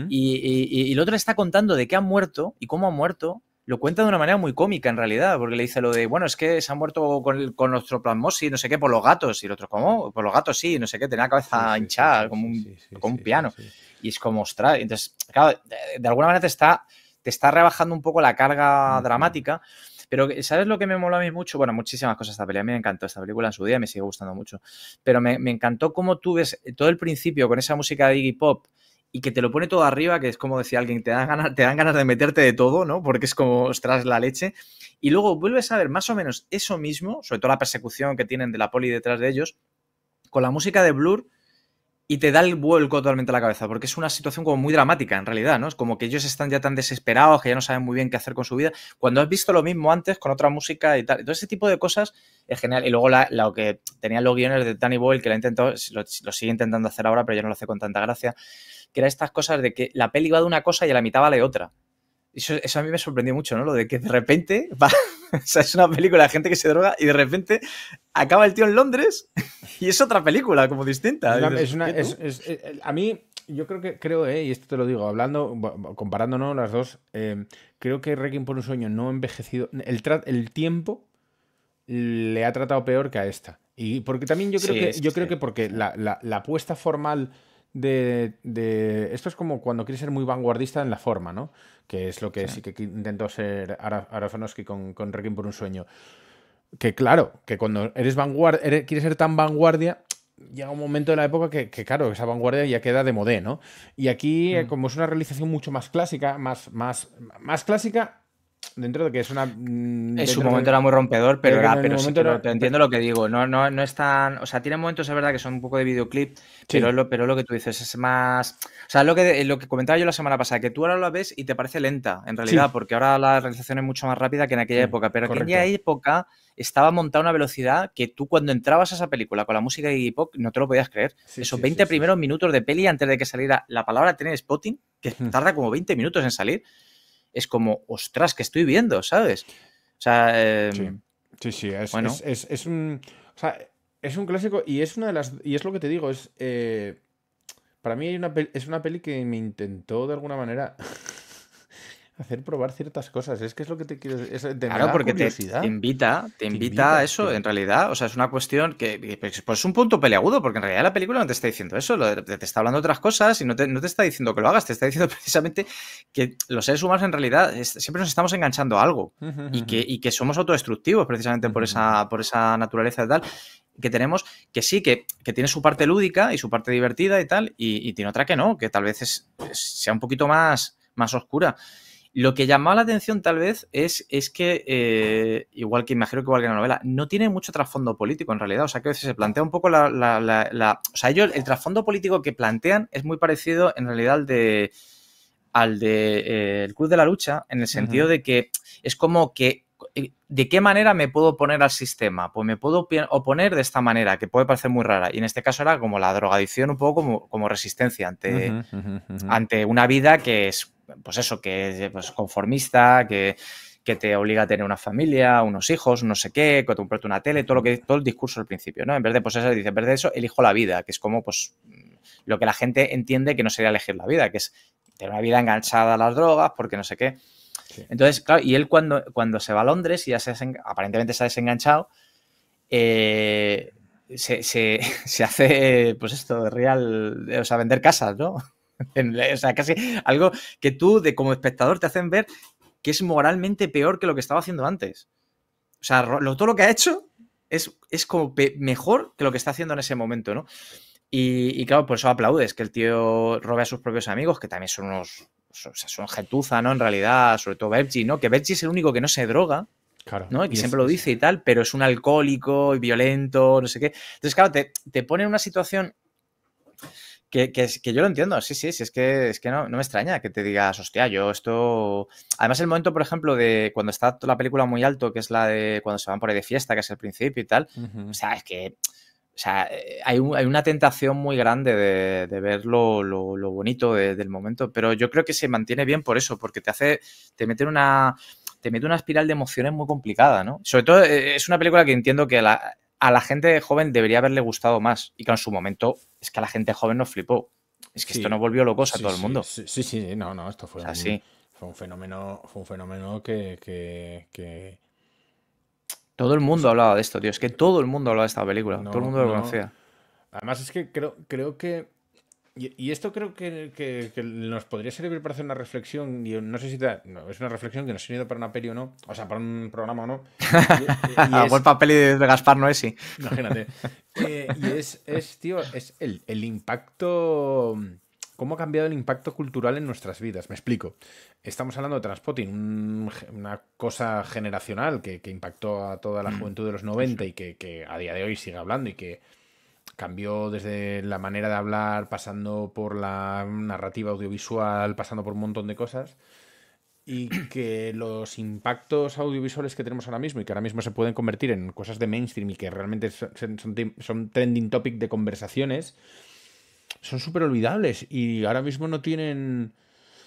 y, el otro está contando de qué ha muerto y cómo ha muerto, lo cuenta de una manera muy cómica en realidad, porque le dice lo de, bueno, es que se han muerto con, con nuestro no sé qué, por los gatos, y el otro, ¿cómo? Por los gatos sí, no sé qué, tenía la cabeza hinchada, como, un, un piano. Y es como, ostras, entonces, claro, de alguna manera te está está rebajando un poco la carga dramática. Pero, ¿sabes lo que me mola a mí mucho? Bueno, muchísimas cosas esta película. A mí me encantó esta película en su día, me sigue gustando mucho. Pero me, encantó cómo tú ves todo el principio con esa música de Iggy Pop y que te lo pone todo arriba, que es como decía alguien, te dan, ganas, te dan ganas de meterte de todo, ¿no? Porque es como, ostras, la leche. Y luego vuelves a ver más o menos eso mismo, sobre todo la persecución que tienen de la poli detrás de ellos, con la música de Blur y te da el vuelco totalmente a la cabeza, porque es una situación como muy dramática en realidad, ¿no? Es como que ellos están ya tan desesperados que ya no saben muy bien qué hacer con su vida, cuando has visto lo mismo antes con otra música y tal. Entonces, ese tipo de cosas es genial. Y luego lo que tenían los guiones de Danny Boyle, que lo, intentó, lo, sigue intentando hacer ahora, pero ya no lo hace con tanta gracia, que era estas cosas de que la peli va de una cosa y a la mitad vale otra. Eso, eso, a mí me sorprendió mucho, ¿no? Lo de que de repente va. o sea, es una película de gente que se droga y de repente acaba el tío en Londres y es otra película como distinta. Eh, eh, a mí, yo creo que, creo, eh, y esto te lo digo, hablando, comparándonos las dos, creo que Requiem por un sueño no envejecido, el, el tiempo le ha tratado peor que a esta. Y porque también yo creo que, yo creo que porque la, apuesta formal de, de, Esto es como cuando quiere ser muy vanguardista en la forma, ¿no? Que es lo que sí, que intentó ser Arafanowski con, con Requiem por un sueño que claro, que cuando eres vanguardia, quieres ser tan vanguardia, llega un momento de la época que, claro, esa vanguardia ya queda de modé, ¿no? Y aquí, eh, mm. como es una realización mucho más clásica, más, más, más clásica dentro de que es una. Mm, en su momento era muy rompedor, pero, era, pero entiendo lo que digo. No, no, no es tan. O sea, tiene momentos, es verdad, que son un poco de videoclip, pero, lo, pero lo que tú dices es más. O sea, lo que, lo que comentaba yo la semana pasada, que tú ahora lo ves y te parece lenta, en realidad, porque ahora la realización es mucho más rápida que en aquella mm, época. Pero en aquella época estaba montada una velocidad que tú cuando entrabas a esa película con la música de hip no te lo podías creer. Esos 20 primeros minutos de peli antes de que saliera la palabra tener spotting, que tarda como 20 minutos en salir es como, ostras, que estoy viendo, ¿sabes? O sea. sí. Em, sí, sí, es, es, un. O sea, es un clásico y es una de las. Y es lo que te digo, es. Eh, para mí hay una, es una peli que me intentó de alguna manera hacer probar ciertas cosas. Es que es lo que te quiero decir. Claro, porque te, invita, te, invita, a eso, en realidad. O sea, es una cuestión que, pues, pues, es un punto peleagudo, porque en realidad la película no te está diciendo eso, te está hablando otras cosas y no te, está diciendo que lo hagas, te está diciendo precisamente que los seres humanos en realidad siempre nos estamos enganchando a algo y, que, que somos autodestructivos precisamente por, esa, por esa naturaleza y tal que tenemos, que sí, que, tiene su parte lúdica y su parte divertida y tal, y, tiene otra que no, que tal vez sea un poquito más, más oscura. Lo que llamaba la atención tal vez es, es que, eh, igual que imagino que igual que la novela, no tiene mucho trasfondo político en realidad. O sea, que a veces se plantea un poco la... o sea, ellos, el trasfondo político que plantean es muy parecido en realidad al de al de eh, el Club de la Lucha, en el sentido de que es como que eh, ¿De qué manera me puedo oponer al sistema? Pues me puedo oponer de esta manera, que puede parecer muy rara. Y en este caso era como la drogadicción, un poco como, resistencia ante, ante una vida que es pues eso, que es eh, pues conformista, que, te obliga a tener una familia, unos hijos, no sé qué, que compras una tele, todo lo que todo el discurso al principio, ¿no? En vez de, pues eso, dice, en vez de eso, elijo la vida, que es como, pues, lo que la gente entiende que no sería elegir la vida, que es tener una vida enganchada a las drogas, porque no sé qué. Entonces, claro, y él cuando, cuando se va a Londres y ya se aparentemente se ha desenganchado, eh, se, se, hace, pues esto, de real, o sea, vender casas, ¿no? o sea, casi algo que tú, de, como espectador, te hacen ver que es moralmente peor que lo que estaba haciendo antes. O sea, todo lo que ha hecho es, es como mejor que lo que está haciendo en ese momento, ¿no? Y, claro, por eso aplaudes que el tío robe a sus propios amigos, que también son unos. sea, son gentuza, ¿no? En realidad, sobre todo Bergi, ¿no? Que Bergi es el único que no se droga. ¿no? Y que siempre lo dice y tal, pero es un alcohólico y violento, no sé qué. Entonces, claro, te, te pone en una situación que, que, yo lo entiendo, sí, sí, sí, es que, es que no, me extraña que te digas, hostia, yo esto... Además, el momento, por ejemplo, de cuando está la película muy alto, que es la de cuando se van por ahí de fiesta, que es el principio y tal, o sea, es que... O sea, eh, hay, una tentación muy grande de, de ver lo, bonito del momento, pero yo creo que se mantiene bien por eso, porque te hace, te mete una, te mete una espiral de emociones muy complicada, ¿no? Sobre todo eh, es una película que entiendo que la, a la gente joven debería haberle gustado más. Y que en su momento es que a la gente joven nos flipó. Es que esto no volvió locos a todo el mundo. Sí, sí, sí, no, no, esto fue, fue un fenómeno, un fenómeno que, Todo el mundo pues, hablaba de esto, tío. Es que todo el mundo hablaba de esta película. todo el mundo lo conocía. Además, es que creo, creo que y, esto creo que, nos podría servir para hacer una reflexión. Y no sé si es una reflexión que nos ha ido para una peli o no, o sea, para un programa o no. Y, y es, de Gaspar Noesi. Imagínate. Eh, y es, es, tío, es el, el impacto cómo ha cambiado el impacto cultural en nuestras vidas. Me explico. Estamos hablando de Transpotting, una cosa generacional que, impactó a toda la mm. juventud de los 90 y que, a día de hoy sigue hablando y que cambió desde la manera de hablar, pasando por la narrativa audiovisual, pasando por un montón de cosas. Y que los impactos audiovisuales que tenemos ahora mismo y que ahora mismo se pueden convertir en cosas de mainstream y que realmente son, trending topic de conversaciones, son súper olvidables y ahora mismo no tienen...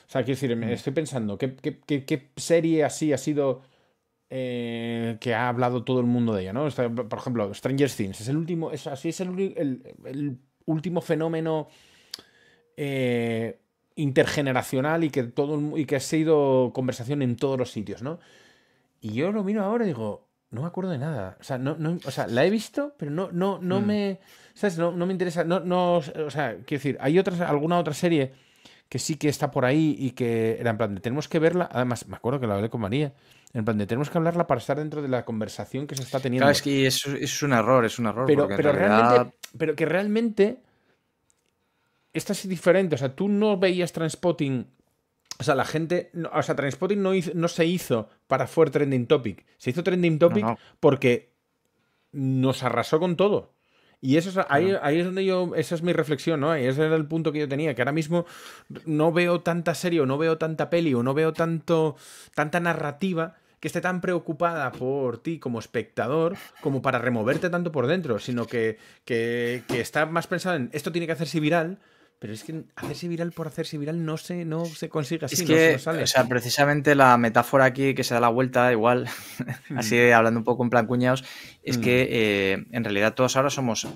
O sea, quiero decir, me mm. estoy pensando, qué, qué, qué serie así ha sido eh, que ha hablado todo el mundo de ella, ¿no? Por ejemplo, Stranger Things es el último, así es el, último fenómeno eh, intergeneracional y que todo y que ha sido conversación en todos los sitios, ¿no? Y yo lo miro ahora y digo, no me acuerdo de nada. O sea, no, la he visto, pero no, no, no mm. me. No, me interesa. No, no, o sea, quiero decir, hay otras, alguna otra serie que sí que está por ahí y que era en plan, tenemos que verla. Además, me acuerdo que la hablé con María. En plan, tenemos que hablarla para estar dentro de la conversación que se está teniendo. Sabes es que es, un error, es un error. Pero, pero, que realmente esta es diferente. O sea, tú no veías Transpotting. O sea, la gente. o sea, Transpotting no, no se hizo para fuera Trending Topic. Se hizo Trending Topic porque nos arrasó con todo. Y eso es, ahí, es donde yo, esa es mi reflexión, ¿no? Y ese era el punto que yo tenía, que ahora mismo no veo tanta serie o no veo tanta peli o no veo tanto, tanta narrativa que esté tan preocupada por ti como espectador como para removerte tanto por dentro, sino que, que, que está más pensado en esto tiene que hacerse viral pero es que hacerse viral por hacerse viral no se, no se consigue así. Es que, O sea, precisamente la metáfora aquí que se da la vuelta, igual, así mm. hablando un poco en plan cuñados, es mm. que eh, en realidad todos ahora somos,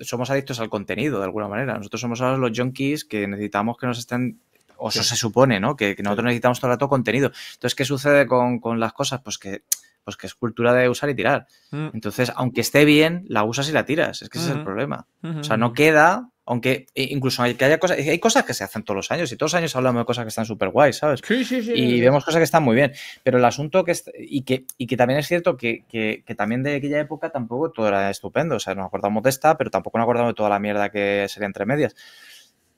somos adictos al contenido de alguna manera. Nosotros somos ahora los junkies que necesitamos que nos estén o eso se supone, ¿no? Que, nosotros necesitamos todo el rato contenido. Entonces, ¿qué sucede con, las cosas? Pues que, pues es cultura de usar y tirar. Mm. Entonces, aunque esté bien, la usas y la tiras. Es que ese es el problema. O sea, no queda aunque incluso hay, que cosas, hay cosas que se hacen todos los años y todos los años hablamos de cosas que están súper guays, ¿sabes? Sí, sí, sí. Y vemos cosas que están muy bien. Pero el asunto que y que, que también es cierto que, que, también de aquella época tampoco todo era estupendo. O sea, nos acordamos de esta, pero tampoco nos acordamos de toda la mierda que sería entre medias.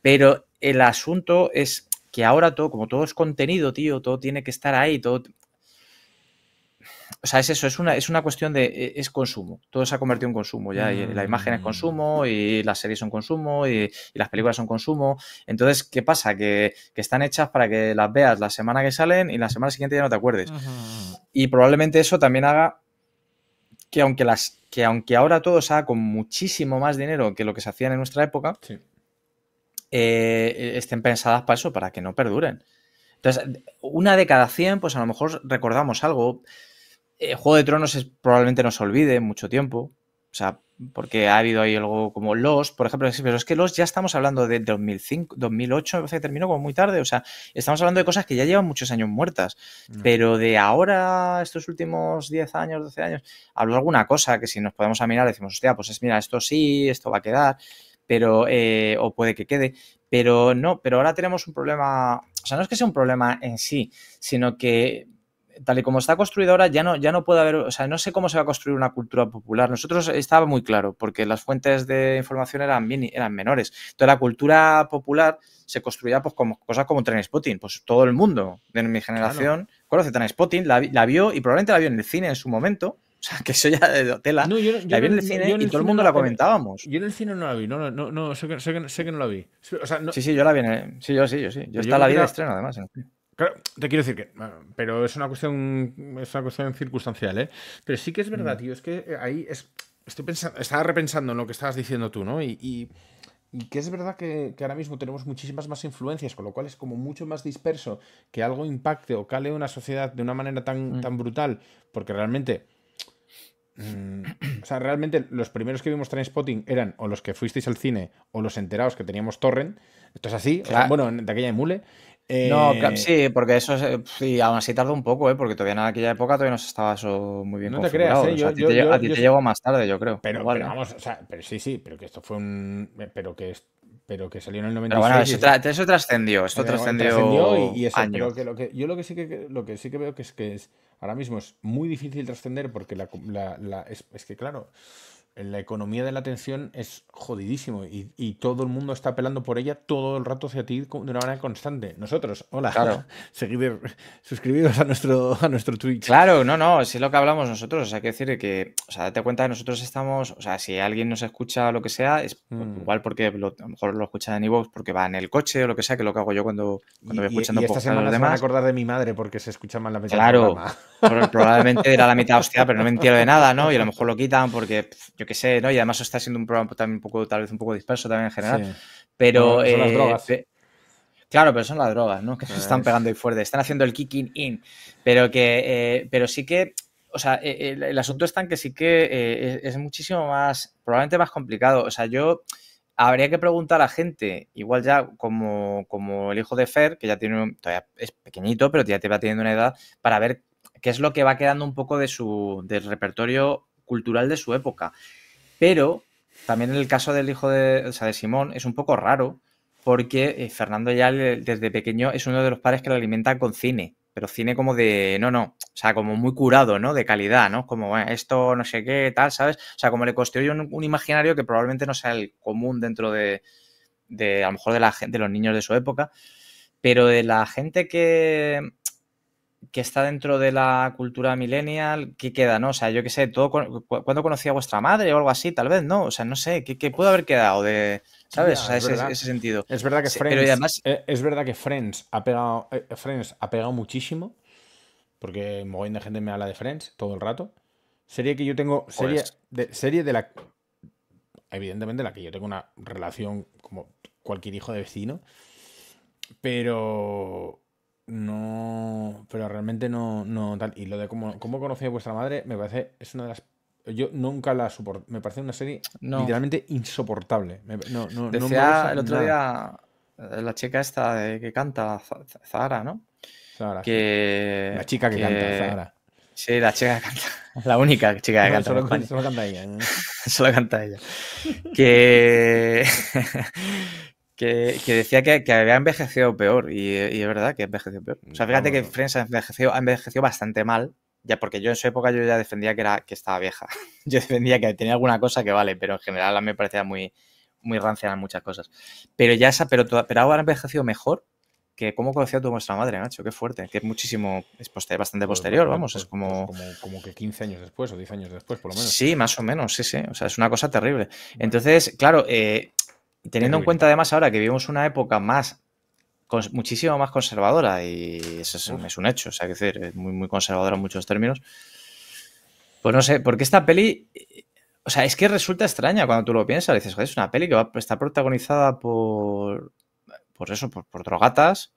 Pero el asunto es que ahora todo, como todo es contenido, tío, todo tiene que estar ahí, todo o sea, es eso, es una, es una cuestión de, e, es consumo, todo se ha convertido en consumo, ya, la imagen es mm. consumo, y las series son consumo, y, las películas son consumo, entonces, ¿qué pasa? Que, están hechas para que las veas la semana que salen y la semana siguiente ya no te acuerdes. Y probablemente eso también haga que aunque, las, que aunque ahora todo sea con muchísimo más dinero que lo que se hacían en nuestra época, eh, e, estén pensadas para eso, para que no perduren. Entonces, una de cada 100, pues a lo mejor recordamos algo. Eh, Juego de Tronos es, probablemente nos olvide mucho tiempo. O sea, porque ha habido ahí algo como Los, por ejemplo, pero es que Los ya estamos hablando de 2005, 2008, me parece que terminó como muy tarde, o sea, estamos hablando de cosas que ya llevan muchos años muertas, mm. pero de ahora, estos últimos 10 años, 12 años, habló alguna cosa que si nos podemos a mirar decimos, hostia, pues mira, esto sí, esto va a quedar, pero, eh, o puede que quede, pero no, pero ahora tenemos un problema, o sea, no es que sea un problema en sí, sino que tal y como está construidora ahora, ya no, ya no puede haber, o sea, no sé cómo se va a construir una cultura popular. Nosotros estaba muy claro, porque las fuentes de información eran, eran menores. Entonces, la cultura popular se construía pues, como, cosas como Trainspotting. Pues todo el mundo de mi generación conoce Transpotting, la, la vio y probablemente la vio en el cine en su momento. O sea, que eso ya de tela. la vi en el cine y todo el mundo la, comentábamos. Yo en el cine no la vi, no, no, no, sé, que, sé, que, no la vi. Sí, sí, yo la vi en el... Sí, yo sí, yo sí. Yo, está la vi de estreno, además. En el... Claro, te quiero decir que. Ah, pero es una cuestión. Es una cuestión circunstancial, ¿eh? Pero sí que es verdad, mm. tío. Es que eh, ahí Estoy pensando, estaba repensando en lo que estabas diciendo tú, ¿no? y, que es verdad que, ahora mismo tenemos muchísimas más influencias, con lo cual es como mucho más disperso que algo impacte o cale una sociedad de una manera tan, mm. brutal, porque realmente. Mm, o sea, realmente los primeros que vimos Trainspotting eran o los que fuisteis al cine o los enterados que teníamos Torrent. Esto es así, bueno, de aquella emule. No, eh, sí, porque eso eh, sí, aún así tardó un poco, ¿eh? porque todavía en aquella época todavía no se estaba eso muy bien. No te creas, ¿eh? a ti, te, llegó más tarde, yo creo. Pero, ¿eh? vamos, o sea, pero sí, sí, pero que esto fue un. Pero que, pero que salió en el 96. Pero bueno, eso, trascendió, esto trascendió. y, Que lo que, yo lo que sí que, lo que sí que veo que es que es, ahora mismo es muy difícil trascender porque la, es que claro la economía de la atención es jodidísimo y, y, todo el mundo está pelando por ella todo el rato hacia ti de una manera constante. Nosotros, hola, claro. seguid, suscribiros a nuestro, a nuestro Twitch. Claro, no, no, si es lo que hablamos nosotros. O sea, hay que decir que, o sea, date cuenta que nosotros estamos, o sea, si alguien nos escucha o lo que sea, es mm. igual porque a lo mejor lo escucha en iVoox porque va en el coche o lo que sea, que es lo que hago yo cuando, cuando voy escuchando y, esta semana van a acordar de mi madre porque se escucha mal la mitad Claro, probablemente era la mitad hostia, pero no me entiendo de nada, ¿no? Y a lo mejor lo quitan porque yo qué sé, ¿no? Y además está siendo un programa pues, también un poco, tal vez un poco disperso también en general. Pero. son las eh, drogas. claro, pero son las drogas, ¿no? Que se están pegando ahí fuerte. Están haciendo el kicking in. Pero que. Eh, pero sí que. O sea, eh, el, asunto es tan que sí que es, muchísimo más. Probablemente más complicado. O sea, yo habría que preguntar a la gente, igual ya como, como el hijo de Fer, que ya tiene un, todavía es pequeñito, pero ya te va teniendo una edad, para ver qué es lo que va quedando un poco de su del repertorio cultural de su época. Pero también en el caso del hijo de, de Simón es un poco raro porque eh, Fernando ya desde pequeño es uno de los padres que le alimentan con cine, pero cine como de, no, no, o sea, como muy curado, ¿no? De calidad, ¿no? Como esto, no sé qué, tal, ¿sabes? O sea, como le construye un, imaginario que probablemente no sea el común dentro de, de a lo mejor de, la, de los niños de su época, pero de la gente que, que está dentro de la cultura millennial, ¿qué queda, no? O sea, yo qué sé, todo cuando conocí a vuestra madre o algo así, tal vez, ¿no? O sea, no sé, ¿qué, qué puede haber quedado de, ¿sabes? o sea, ese, sentido. Es verdad que Friends, además... Eh, es verdad que Friends ha pegado, eh, Friends ha pegado muchísimo, porque un de gente me habla de Friends todo el rato. Sería que yo tengo, serie, de, serie de la, evidentemente la que yo tengo una relación como cualquier hijo de vecino, pero no, pero realmente no, tal. Y lo de cómo, cómo conocí a vuestra madre me parece, una de las... Yo nunca la me parece una serie literalmente insoportable. no, no, Decía el otro día eh, la chica esta que canta, Zara ¿no? Zara. que, La chica que, canta, Zahara. Sí, la chica que canta. La única chica que canta. solo canta ella. ¿eh? solo canta ella. que... Que, decía que, había envejecido peor, y, es verdad que envejeció peor. O sea, fíjate que Friends ha envejecido, ha bastante mal, ya porque yo en su época yo ya defendía que, era, que estaba vieja. Yo defendía que tenía alguna cosa que vale, pero en general a mí me parecía muy, muy rancia en muchas cosas. Pero ya esa, pero, pero ahora ha envejecido mejor que cómo conocía tu vuestra madre, Nacho, qué fuerte, que es muchísimo, es bastante pues posterior, pues vamos, es pues como... como... como... que 15 años después o 10 años después, por lo menos. Sí, más o menos, sí, sí, o sea, es una cosa terrible. Entonces, claro, eh, Teniendo en cuenta además ahora que vivimos una época más muchísimo más conservadora y eso es, un hecho, o sea, que decir, muy, muy conservadora en muchos términos. Pues no sé, porque esta peli, o sea, es que resulta extraña cuando tú lo piensas, dices, es una peli que va, está protagonizada por, por eso, por, drogatas,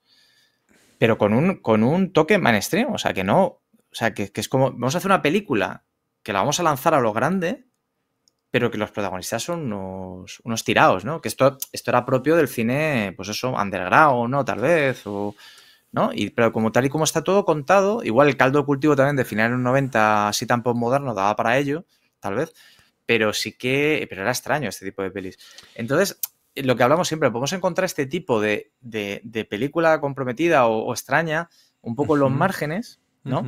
pero con un, con un toque mainstream, o sea, que no, o sea, que, que es como, vamos a hacer una película que la vamos a lanzar a lo grande pero que los protagonistas son unos, tirados, ¿no? Que esto, esto era propio del cine, pues eso, underground, ¿no? Tal vez, ¿no? pero como tal y como está todo contado, igual el caldo cultivo también de finales de los 90, así tan moderno daba para ello, tal vez, pero sí que, pero era extraño este tipo de pelis. Entonces, lo que hablamos siempre, podemos encontrar este tipo de, película comprometida o, extraña un poco en los márgenes, ¿no?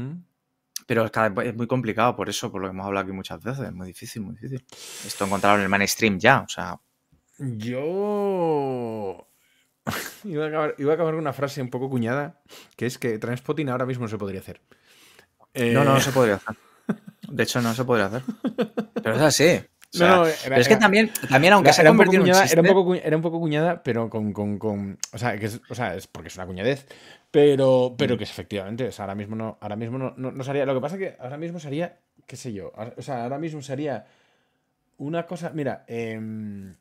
Pero es, muy complicado por eso, por lo que hemos hablado aquí muchas veces. Es muy difícil, muy difícil. Esto encontrarlo en el mainstream ya, o sea. Yo. iba, a acabar, con una frase un poco cuñada, que es que Transpotting ahora mismo no se podría hacer. No, no, no eh, se podría hacer. De hecho, no se podría hacer. Pero es así no, pero es que también, también aunque era, un Era un poco, era poco cuñada, pero con... o, sea, que es, porque es una cuñadez, pero, pero mm. que efectivamente, ahora mismo no, ahora mismo no, no, sería... Lo que pasa es que ahora mismo sería, qué sé yo, o sea, ahora mismo sería una cosa... Mira, em,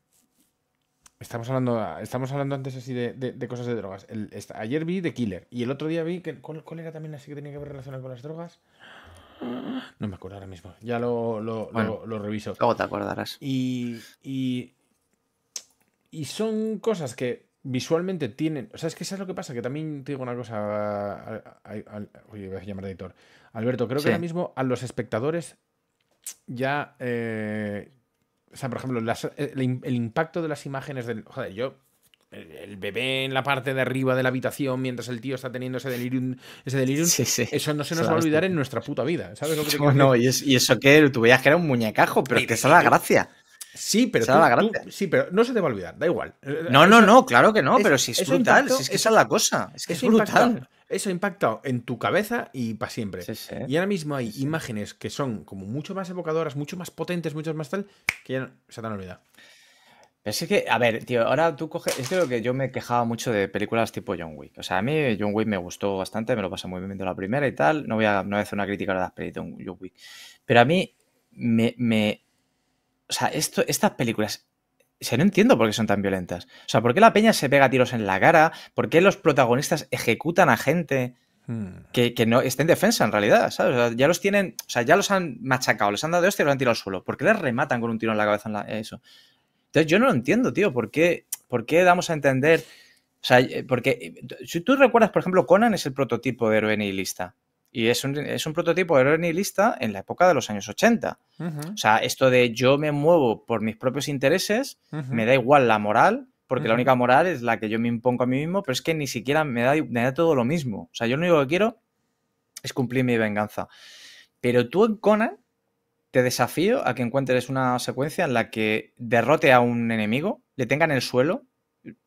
estamos, hablando, estamos hablando antes así de, cosas de drogas. ayer vi The Killer y el otro día vi... Que, ¿cuál, ¿Cuál era también así que tenía que ver relacionado con las drogas? No me acuerdo ahora mismo. Ya lo, lo, lo, reviso. Luego te acordarás. Y, y, son cosas que visualmente tienen. O sea, es que es lo que pasa? Que también te digo una cosa. voy a llamar de editor. Alberto, creo que ahora mismo a los espectadores ya. Eh, o sea, por ejemplo, eh, el, el, impacto de las imágenes del. Joder, yo el bebé en la parte de arriba de la habitación mientras el tío está teniendo ese delirium, ese delirium eso no se nos va a olvidar en nuestra puta vida. y, eso que tú veías que era un muñecajo, pero que esa es la eh, gracia. Sí, pero sí, pero no se te va a olvidar, da igual. No, no, no, claro que no, pero si es brutal, si es que esa es la cosa, es que es brutal. eso ha impactado en tu cabeza y para siempre. Y ahora mismo hay imágenes que son como mucho más evocadoras, mucho más potentes, mucho más tal, que ya se te han olvidado. Pero es que, a ver, tío, ahora tú coges. Es lo que yo me quejaba mucho de películas tipo John Wick. O sea, a mí John Wick me gustó bastante, me lo pasé muy bien viendo la primera y tal. No voy a, hacer una crítica a las películas de John Wick. Pero a mí me. o sea, esto, estas películas o sea, no entiendo por qué son tan violentas. O sea, ¿por qué la peña se pega tiros en la cara? ¿Por qué los protagonistas ejecutan a gente hmm. que, no está en defensa en realidad? ya los tienen, o sea, ya los han machacado, les han dado este y los han tirado al suelo. ¿Por qué les rematan con un tiro en la cabeza en eso? Entonces yo no lo entiendo, tío, ¿por qué, damos a entender... O sea, eh, porque eh, si tú recuerdas, por ejemplo, Conan es el prototipo de héroe nihilista. Y es un, prototipo de héroe nihilista en la época de los años 80. O sea, esto de yo me muevo por mis propios intereses, me da igual la moral, porque la única moral es la que yo me impongo a mí mismo, pero es que ni siquiera me da, me da todo lo mismo. O sea, yo lo único que quiero es cumplir mi venganza. Pero tú en Conan te desafío a que encuentres una secuencia en la que derrote a un enemigo, le tenga en el suelo,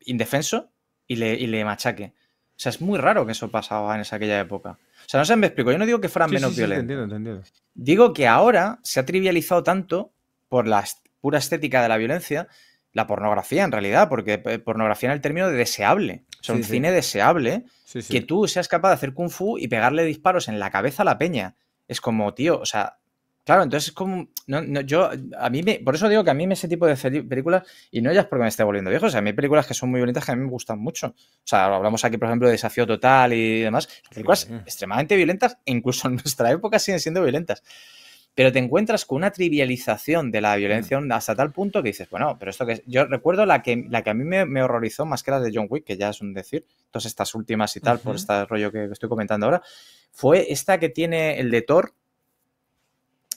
indefenso, y le, machaque. O sea, es muy raro que eso pasaba en esa aquella época. O sea, no sé, me explico. Yo no digo que fueran menos violentos. Digo que ahora se ha trivializado tanto por la pura estética de la violencia, la pornografía en realidad, porque eh, pornografía en el término de deseable. O sea, un cine deseable que tú seas capaz de hacer kung fu y pegarle disparos en la cabeza a la peña. Es como, tío, o sea, Claro, entonces es como. No, yo, a mí me, por eso digo que a mí me ese tipo de películas, y no ya es porque me esté volviendo viejo, o sea, a mí hay películas que son muy violentas que a mí me gustan mucho. O sea, hablamos aquí, por ejemplo, de Desafío Total y demás. Películas extremadamente violentas, e incluso en nuestra época siguen siendo violentas. Pero te encuentras con una trivialización de la violencia mm. hasta tal punto que dices, bueno, pero esto que es. Yo recuerdo la que, la que a mí me, horrorizó más que la de John Wick, que ya es un decir, todas estas últimas y tal, por este rollo que estoy comentando ahora, fue esta que tiene el de Thor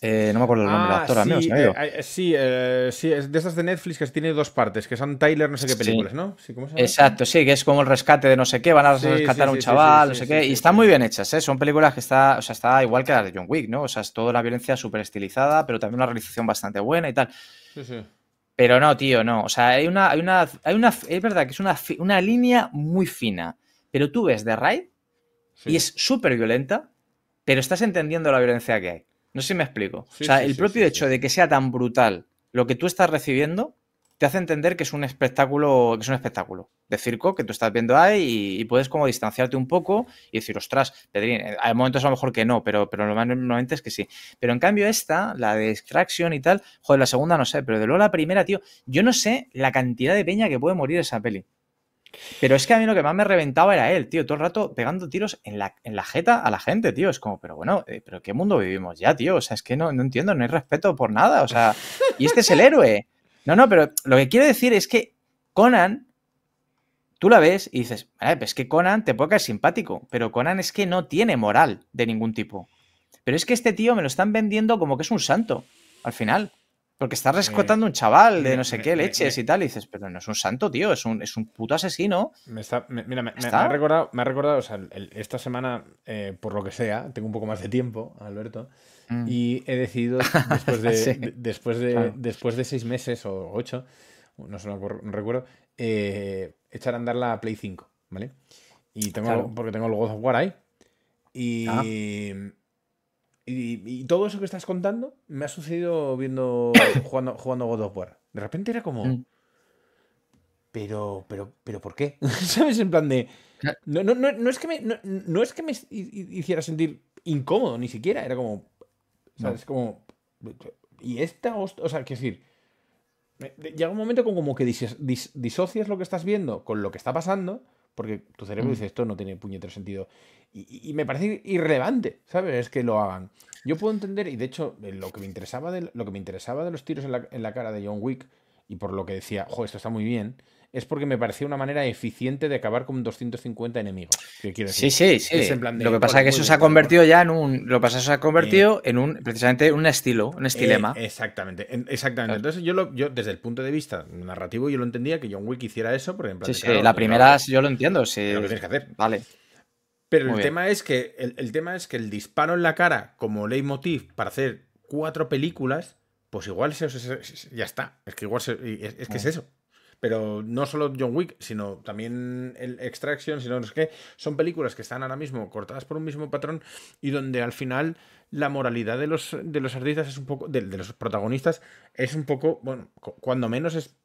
eh, no me acuerdo el nombre de la ah, actor, sí, eh, eh, sí, es de esas de Netflix que tiene dos partes, que son Tyler, no sé qué películas, ¿no? Exacto, sí, que es como el rescate de no sé qué, van a rescatar a un chaval, no sé qué. y están muy bien hechas, ¿eh? Son películas que está, o sea, está igual que las de John Wick, ¿no? O sea, es toda la violencia súper estilizada, pero también una realización bastante buena y tal. Pero no, tío, no. O sea, hay una, hay una, hay una, es verdad que es una, línea muy fina. Pero tú ves The Raid y es súper violenta, pero estás entendiendo la violencia que hay. No sé si me explico. o sea, el propio hecho de que sea tan brutal lo que tú estás recibiendo te hace entender que es un espectáculo, que es un espectáculo de circo que tú estás viendo ahí y, puedes como distanciarte un poco y decir, ostras, Pedrín, eh, hay momentos a lo mejor que no, pero, pero lo más normalmente es que sí. Pero en cambio esta, la de Extraction y tal, joder, la segunda no sé, pero de luego la primera, tío, yo no sé la cantidad de peña que puede morir esa peli. Pero es que a mí lo que más me reventaba era él, tío, todo el rato pegando tiros en la, en la jeta a la gente, tío. Es como, pero bueno, eh, ¿pero qué mundo vivimos ya, tío? O sea, es que no, no entiendo, no hay respeto por nada, o sea, y este es el héroe. No, no, pero lo que quiero decir es que Conan, tú la ves y dices, es que Conan te puede caer simpático, pero Conan es que no tiene moral de ningún tipo. Pero es que este tío me lo están vendiendo como que es un santo, al final. Porque está rescatando un chaval de no sé qué leches y tal. Y dices, pero no es un santo, tío, es un, es un puto asesino. Me está, mira, me, ha recordado, me ha recordado, o sea, esta semana, eh, por lo que sea, tengo un poco más de tiempo, Alberto, mm. y he decidido, después de, después, de, después de seis meses o ocho, no se no recuerdo, eh, echar a andar la Play 5, ¿vale? Y tengo, porque tengo el God of War ahí. Y. Ah. Y, todo eso que estás contando me ha sucedido viendo jugando, jugando God of War. De repente era como. Mm. Pero, pero, pero, ¿por qué? ¿Sabes? En plan de. No, no, no, es que me, no, es que me hiciera sentir incómodo ni siquiera. Era como. ¿Sabes? Como. Y esta. O sea, quiero decir. Llega un momento como que disocias lo que estás viendo con lo que está pasando. Porque tu cerebro mm. dice, esto no tiene puñetero sentido. Y, me parece irrelevante, ¿sabes? Es que lo hagan. Yo puedo entender, y de hecho, eh, lo que me interesaba de, lo que me interesaba de los tiros en la, en la cara de John Wick, y por lo que decía, jo, esto está muy bien, es porque me parecía una manera eficiente de acabar con 250 enemigos. Sí, sí, sí. lo que pasa es que eso se ha convertido ya en un. Lo pasa es que se ha convertido eh, en un precisamente un estilo, un estilema. Eh, exactamente, exactamente. Entonces, yo, yo desde el punto de vista narrativo, yo lo entendía que John Wick hiciera eso, por en Sí, sí, la primera yo lo entiendo. lo que tienes que hacer. Vale. Pero el tema, es que, el, tema es que el disparo en la cara como leitmotiv para hacer cuatro películas, pues igual se, ya está. Es que igual es, que es eso pero no solo John Wick, sino también el Extraction, sino es que son películas que están ahora mismo cortadas por un mismo patrón y donde al final la moralidad de los, de los artistas es un poco, de, los protagonistas es un poco, bueno, cuando menos es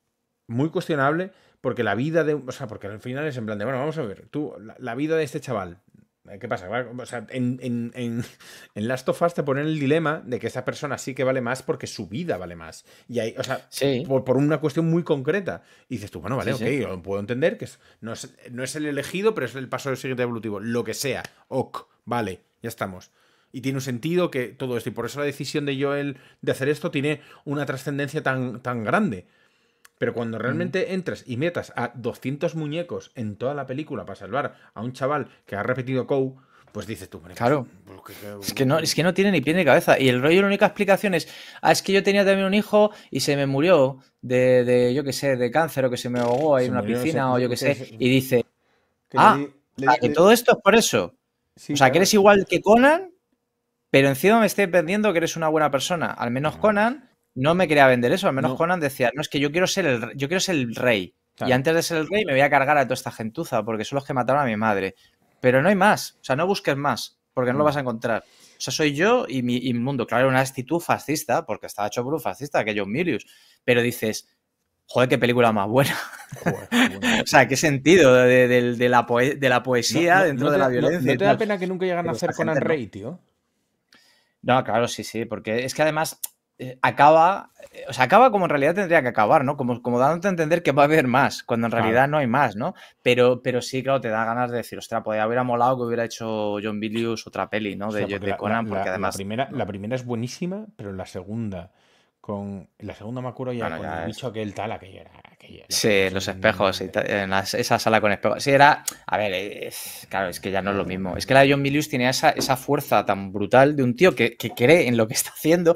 muy cuestionable porque la vida de, o sea, porque al final es en plan de, bueno, vamos a ver, tú, la vida de este chaval ¿Qué pasa? en, en, en, Last of Us te ponen el dilema de que esta persona sí que vale más porque su vida vale más. Y ahí, o sea, por, una cuestión muy concreta. Y dices tú, bueno, vale, ok, puedo entender que no, es, el elegido, pero es el paso del siguiente evolutivo. Lo que sea, ok, vale, ya estamos. Y tiene un sentido que todo esto. Y por eso la decisión de Joel de hacer esto tiene una trascendencia tan, tan grande. Pero cuando realmente entras y metas a 200 muñecos en toda la película para salvar a un chaval que ha repetido Kou, pues dices tú, pues claro. Pues es que, no, es que no tiene ni pie ni cabeza. Y el rollo, la única explicación es, ah, es que yo tenía también un hijo y se me murió de, yo qué sé, de cáncer o que se me ahogó ahí en una piscina o yo qué sé. y dice, ah, que todo esto es por eso. o sea, que eres igual que Conan, pero encima me estoy perdiendo que eres una buena persona. Al menos Conan no me quería vender eso. Al menos Conan decía, no, es que yo quiero ser el, yo quiero ser el rey. Y antes de ser el rey me voy a cargar a toda esta gentuza porque son los que mataron a mi madre. Pero no hay más. O sea, no busques más porque no, lo mm. vas a encontrar. O sea, soy yo y mi, mundo. Claro, una actitud fascista porque estaba hecho por un fascista, que John Milius. Pero dices, joder, qué película más buena. o sea, qué sentido de, la, de la, poesía dentro de la violencia. No, te da pena que nunca llegan a hacer Conan Rey, tío. No, claro, sí, sí, porque es que además eh, acaba, eh, o sea, acaba como en realidad tendría que acabar, ¿no? Como, como dándote a entender que va a haber más, cuando en realidad no hay más, ¿no? Pero, pero sí, claro, te da ganas de decir, ostras, podría pues haber amolado que hubiera hecho John Billius otra peli, ¿no? De, Conan, porque además... La primera, la primera es buenísima, pero la segunda... Con la segunda me acuerdo ya con el bicho aquel tal, era. sí, los espejos, en, esa sala con espejos. Sí, era. A ver, eh, claro, es que ya no es lo mismo. Es que la de John Williams tenía esa, esa fuerza tan brutal de un tío que, que cree en lo que está haciendo,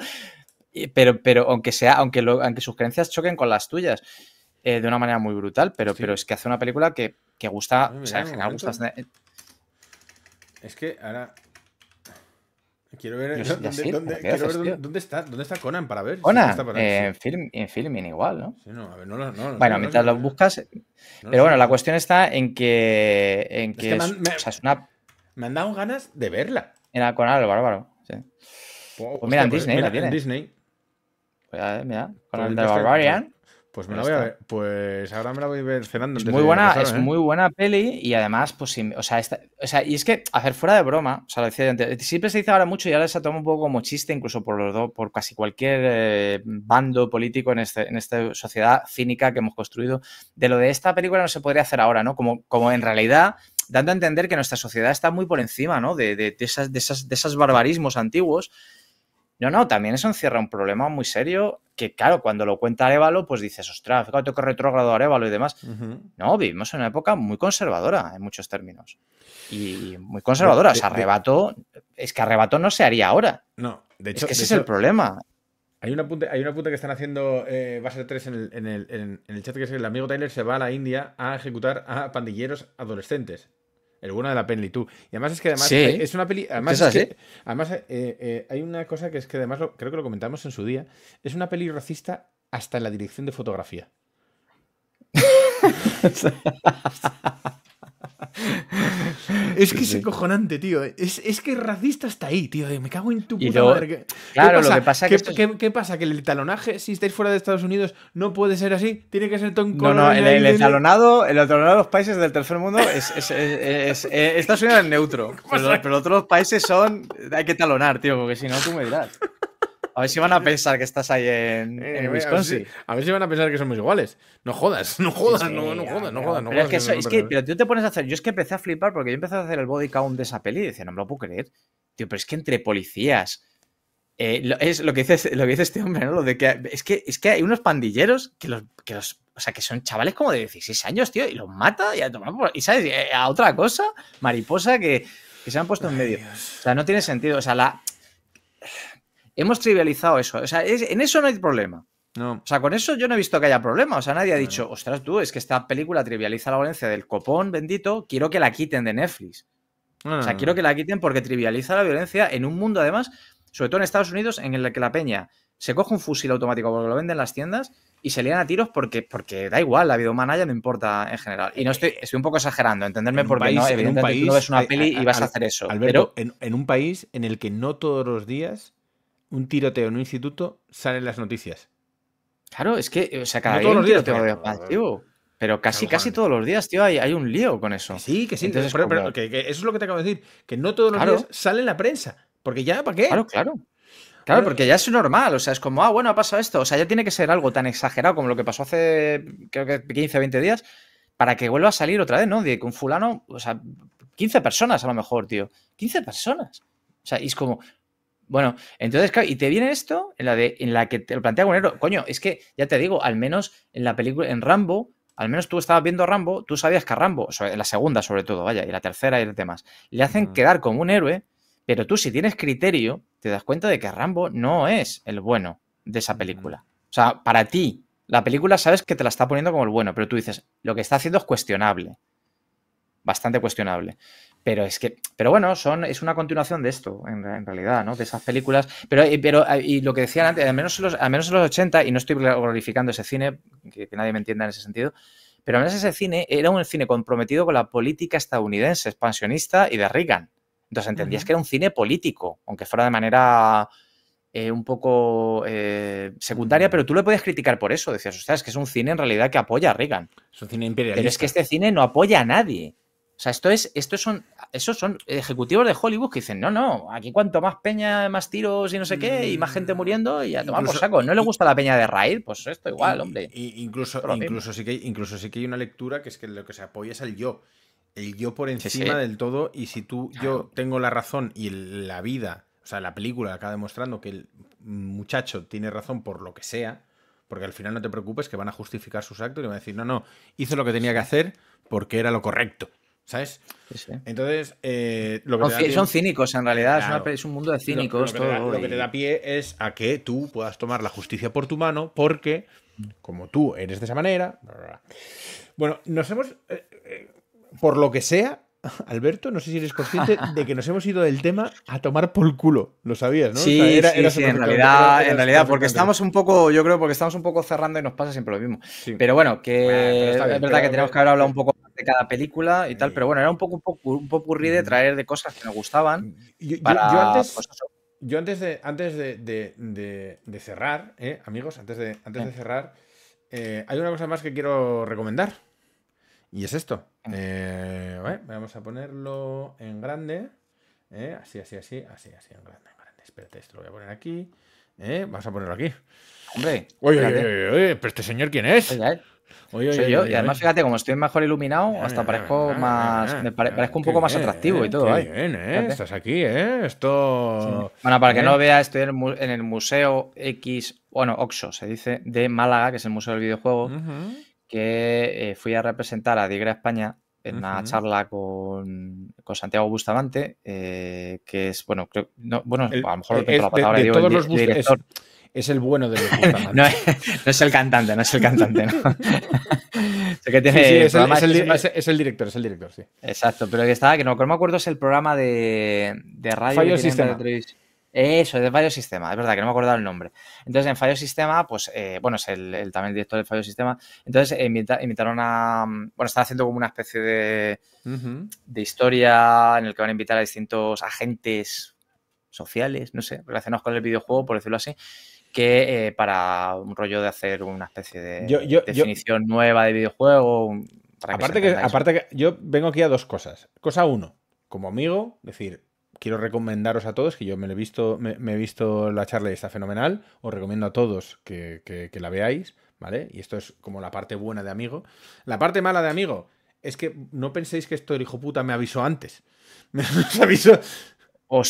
eh, pero, pero aunque sea, aunque, aunque sus creencias choquen con las tuyas eh, de una manera muy brutal, pero, pero es que hace una película que, que gusta, o sea, en general gusta Es que ahora quiero ver, dónde, está, dónde está Conan para ver. Conan, eh, en, film, en filming igual, ¿no? Sí, no, a ver, no, bueno, mientras lo buscas. pero bueno, la cuestión está en que. En que, me, han, una... me dado ganas de verla. Era Conan, el bárbaro. Pues mira, en pues Disney. tiene. En Disney. Eh, con pues Barbarian. Pues me la voy a ver. Pues ahora me la voy a ver cenando. Es muy buena, es ¿eh? muy buena peli y además, pues, o, sea, y es que hacer fuera de broma, o sea, lo siempre se dice ahora mucho y ahora se toma un poco como chiste, incluso por los dos, por casi cualquier eh, bando político este, en, esta sociedad cínica que hemos construido, de lo de esta película no se podría hacer ahora, ¿no? Como, como en realidad dando a entender que nuestra sociedad está muy por encima, ¿no? De, esas, de, esas, de esos barbarismos antiguos no, no, también eso encierra un problema muy serio que, claro, cuando lo cuenta Arevalo, pues dices, ostras, fíjate que retrógrado Arevalo y demás. No, vivimos en una época muy conservadora en muchos términos. Y muy conservadora. o sea, arrebato, es que arrebato no se haría ahora. No, de hecho. Es que ese es el problema. Hay una punta, hay una que están haciendo eh, Base 3 en el, en el chat que es que el amigo Tyler se va a la India a ejecutar a pandilleros adolescentes. El bueno de la peli, tú. Y además es que además es una peli. Además, que, además eh, eh, hay una cosa que es que además creo que lo comentamos en su día. Es una peli racista hasta en la dirección de fotografía. es que es encojonante, tío. Es, que racista está ahí, tío. Me cago en tu puta madre. Claro, ¿Qué pasa? que pasa que. pasa? ¿Que el talonaje, si estáis fuera de Estados Unidos, no puede ser así? ¿Tiene que ser tonco No, no, el, talonado, de los países del tercer mundo es. Estados Unidos es neutro. Pero, pero, otros países son. Hay que talonar, tío, porque si no, tú me dirás. A ver si van a pensar que estás ahí en, eh, Wisconsin. A ver, si, van a pensar que somos iguales. No jodas, no jodas, no, jodas, no, jodas, pero Es que, es que pero tú te pones a hacer. Yo es que empecé a flipar porque yo empecé a hacer el body count de esa peli y decía, no me lo puedo creer. Tío, pero es que entre policías. Eh, es lo que, dice, lo que este hombre, ¿no? Lo de que, es, que, es que hay unos pandilleros que los, que los. O sea, que son chavales como de 16 años, tío, y los mata y a sabes, eh, a otra cosa, mariposa, que, que se han puesto en medio. O sea, no tiene sentido. O sea, la hemos trivializado eso. O sea, en eso no hay problema. No. O sea, con eso yo no he visto que haya problema. O sea, nadie ha dicho, ostras, tú, es que esta película trivializa la violencia del copón bendito, quiero que la quiten de Netflix. o sea, quiero que la quiten porque trivializa la violencia en un mundo, además, sobre todo en Estados Unidos, en el que la peña se coge un fusil automático porque lo venden en las tiendas y se lían a tiros porque, porque da igual, la vida humana ya no importa en general. Y no eh, estoy, estoy un poco exagerando, entenderme, por país, no, un país, no ves una peli y vas a, hacer eso. Alberto, en un país en el que no todos los días un tiroteo en un instituto salen las noticias. Claro, es que, o sea, cada día pero, eh, casi, casi todos los días, tío, hay, un lío con eso. sí, que sí. pero, eso es lo que te acabo de decir, que no todos los días sale en la prensa. Porque ya, ¿para qué? Claro, claro. Claro, porque ya es normal, o sea, es como, ah, bueno, ha pasado esto, o sea, ya tiene que ser algo tan exagerado como lo que pasó hace, creo que 15, 20 días, para que vuelva a salir otra vez, ¿no? De que un fulano, o sea, 15 personas a lo mejor, tío, 15 personas. O sea, y es como, bueno, entonces, y te viene esto en la, de, en la que te lo plantea héroe, Coño, es que ya te digo, al menos en la película, en Rambo, al menos tú estabas viendo a Rambo, tú sabías que a Rambo, la segunda sobre todo, vaya, y la tercera y demás, le hacen quedar como un héroe, pero tú si tienes criterio, te das cuenta de que Rambo no es el bueno de esa película. O sea, para ti, la película sabes que te la está poniendo como el bueno, pero tú dices, lo que está haciendo es cuestionable. Bastante cuestionable. Pero es que, pero bueno, son, es una continuación de esto, en, realidad, ¿no? De esas películas. Pero, eh, pero eh, y lo que decían antes, al menos, en los, menos los 80, y no estoy glorificando ese cine, que, nadie me entienda en ese sentido, pero al menos ese cine era un cine comprometido con la política estadounidense, expansionista y de Reagan. Entonces entendías que era un cine político, aunque fuera de manera eh, un poco secundaria, pero tú lo podías criticar por eso. Decías, o sea, es que es un cine en realidad que apoya a Reagan. Es un cine imperialista. Pero es que este cine no apoya a nadie. O sea, esto es, esto son esos son ejecutivos de Hollywood que dicen, no, no, aquí cuanto más peña, más tiros y no sé qué, y más mm, gente muriendo, y a tomar por saco. ¿No le gusta la peña de Raid? Pues esto igual, hombre. incluso, incluso, sí que, incluso que hay una lectura que es que lo que se apoya es el yo. El yo por encima del todo, y si tú, yo tengo la razón y la vida, o sea, la película acaba demostrando que el muchacho tiene razón por lo que sea, porque al final no te preocupes que van a justificar sus actos y van a decir, no, no, hizo lo que tenía que hacer porque era lo correcto. ¿Sabes? Entonces, eh, lo son cínicos en realidad, es, un mundo de cínicos. Lo, que te da pie es a que tú puedas tomar la justicia por tu mano porque, como tú eres de esa manera... Bueno, nos hemos... Eh, eh, por lo que sea, Alberto, no sé si eres consciente de que nos hemos ido del tema a tomar por culo. Lo sabías, ¿no? Sí, era, sí, en realidad, en realidad porque estamos un poco, yo creo, porque estamos un poco cerrando y nos pasa siempre lo mismo. Pero bueno, que es verdad que tenemos que haber hablado un poco de cada película y tal, pero bueno, era un poco un, poco, un de mm. traer de cosas que nos gustaban. Mm. Pues yo, antes, de, antes de, cerrar, ¿eh? amigos, antes de, antes de cerrar, eh, hay una cosa más que quiero recomendar. Y es esto. Eh, vamos a ponerlo en grande. Eh, así, así, así, así, así, en grande, en grande. Espérate, esto lo voy a poner aquí. Eh, vamos a ponerlo aquí. Hombre, oye, oye, oye, pero este señor, ¿quién es? Eh. Oye, oye, Soy yo. y además, fíjate, como estoy mejor iluminado, hasta parezco más. parezco un poco más atractivo y todo. Qué bien, ¿eh? Estás aquí, ¿eh? Esto. Bueno, para que no vea, estoy en el, Museo X, bueno, Oxo, se dice, de Málaga, que es el Museo del Videojuego que eh, fui a representar a Digra España en una charla con, Santiago Bustamante, eh, que es, bueno, no, a lo mejor la eh, palabra digo, el, Es, el bueno de Bustamante. no, es, el cantante, no es el cantante, que tiene sí, es, el, director, es el director, sí. Exacto, pero que estaba, que no, me acuerdo es el programa de, de radio. Fire eso, de Fallo Sistema, es verdad que no me acordaba el nombre. Entonces, en Fallo Sistema, pues, eh, bueno, es el, también director de Fallo Sistema. Entonces, eh, invitaron a. Mm, bueno, están haciendo como una especie de, de historia en el que van a invitar a distintos agentes sociales, no sé, relacionados con el videojuego, por decirlo así, que eh, para un rollo de hacer una especie de definición nueva de videojuego. aparte, que, aparte que yo vengo aquí a dos cosas. Cosa uno, como amigo, decir, quiero recomendaros a todos, que yo me, he visto, me, he visto la charla y está fenomenal, os recomiendo a todos que, la veáis, ¿vale? Y esto es como la parte buena de amigo. La parte mala de amigo es que no penséis que esto el hijo puta me avisó antes. Me os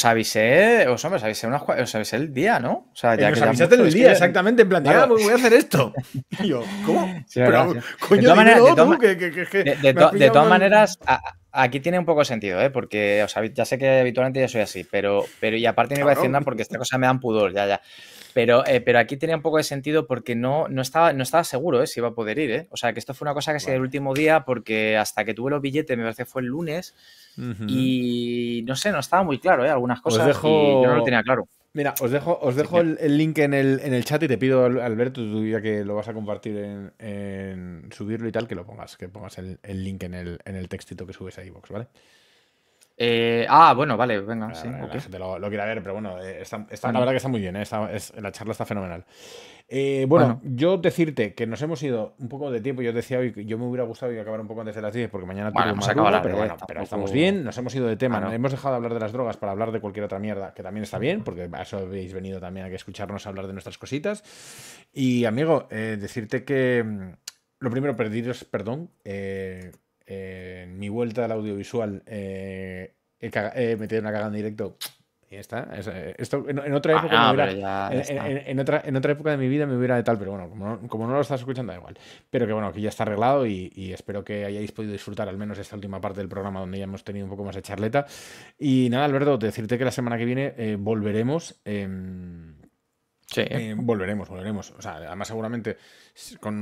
avisé, os, avisé, el día, ¿no? O sea, eh, avisaste el día, exactamente, en plan, ah, pues voy a hacer esto. Y yo, ¿cómo? Pero, de todas maneras, de, todas maneras, Aquí tiene un poco de sentido, ¿eh? porque ya sé que habitualmente yo soy así, pero, pero y aparte me iba a ah, porque esta cosa me dan pudor, ya, ya. Pero, eh, pero aquí tenía un poco de sentido porque no, no, estaba, no estaba seguro ¿eh? si iba a poder ir. ¿eh? O sea, que esto fue una cosa que es el último día porque hasta que tuve los billetes, me parece que fue el lunes, y no sé, no estaba muy claro ¿eh? algunas cosas. Y yo no lo tenía claro. Mira, os dejo, os dejo el, link en el, en el, chat y te pido, Alberto, tú ya que lo vas a compartir en, subirlo y tal, que lo pongas, que pongas el, link en el, en el textito que subes a iVoox, ¿vale? Eh, ah, bueno, vale, venga, sí. lo, quiera ver, pero bueno, eh, está, la verdad que está muy bien, eh, es, la charla está fenomenal. bueno, yo decirte que nos hemos ido un poco de tiempo, yo decía hoy que yo me hubiera gustado acabar un poco antes de las 10 porque mañana bueno, tengo pero, pero, bueno, estamos bien, nos hemos ido de tema, no. hemos dejado de hablar de las drogas para hablar de cualquier otra mierda, que también está bien, porque a eso habéis venido también a escucharnos hablar de nuestras cositas. Y amigo, decirte que mm, lo primero, es, perdón en mi vuelta al audiovisual eh, he, metido una cagada en directo. Y ya está. en, otra época de mi vida me hubiera de tal, pero bueno, como no, lo estás escuchando, da igual. Pero que bueno, aquí ya está arreglado y, espero que hayáis podido disfrutar al menos esta última parte del programa donde ya hemos tenido un poco más de charleta. Y nada, Alberto, decirte que la semana que viene eh, volveremos. Em, eh, volveremos, volveremos. O sea, además seguramente con,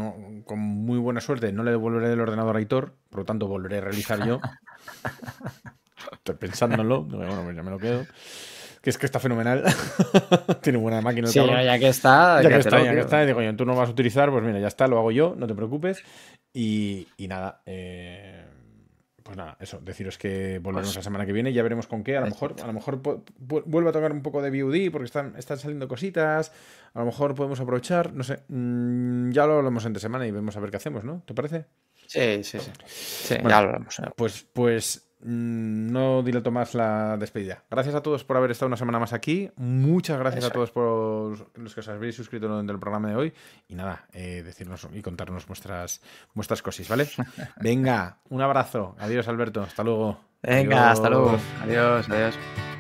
muy buena suerte no le devolveré el ordenador a Aitor, por lo tanto volveré a realizar yo. Estoy pensándolo, bueno, pues ya me lo quedo. Que es que está fenomenal. Tiene buena máquina. Sí, ya que está. Ya que, está, Y digo, yo, tú no vas a utilizar, pues mira, ya está, lo hago yo, no te preocupes. Y, y nada, eh, pues nada, eso, deciros que volvemos la semana que viene, ya veremos con qué, a lo mejor, a lo mejor a tocar un poco de BUD porque están, están saliendo cositas, a lo mejor podemos aprovechar, no sé, mm, ya lo hablamos entre semana y vemos a ver qué hacemos, ¿no? ¿Te parece? Sí, sí, sí. ya lo hablamos. Pues, pues Mm, no dilato más la despedida. Gracias a todos por haber estado una semana más aquí. Muchas gracias a todos por los que os habéis suscrito durante el programa de hoy. Y nada, eh, decirnos y contarnos vuestras, vuestras cosas, ¿vale? Venga, un abrazo. Adiós, Alberto. Hasta luego. Venga, hasta luego. Adiós, adiós.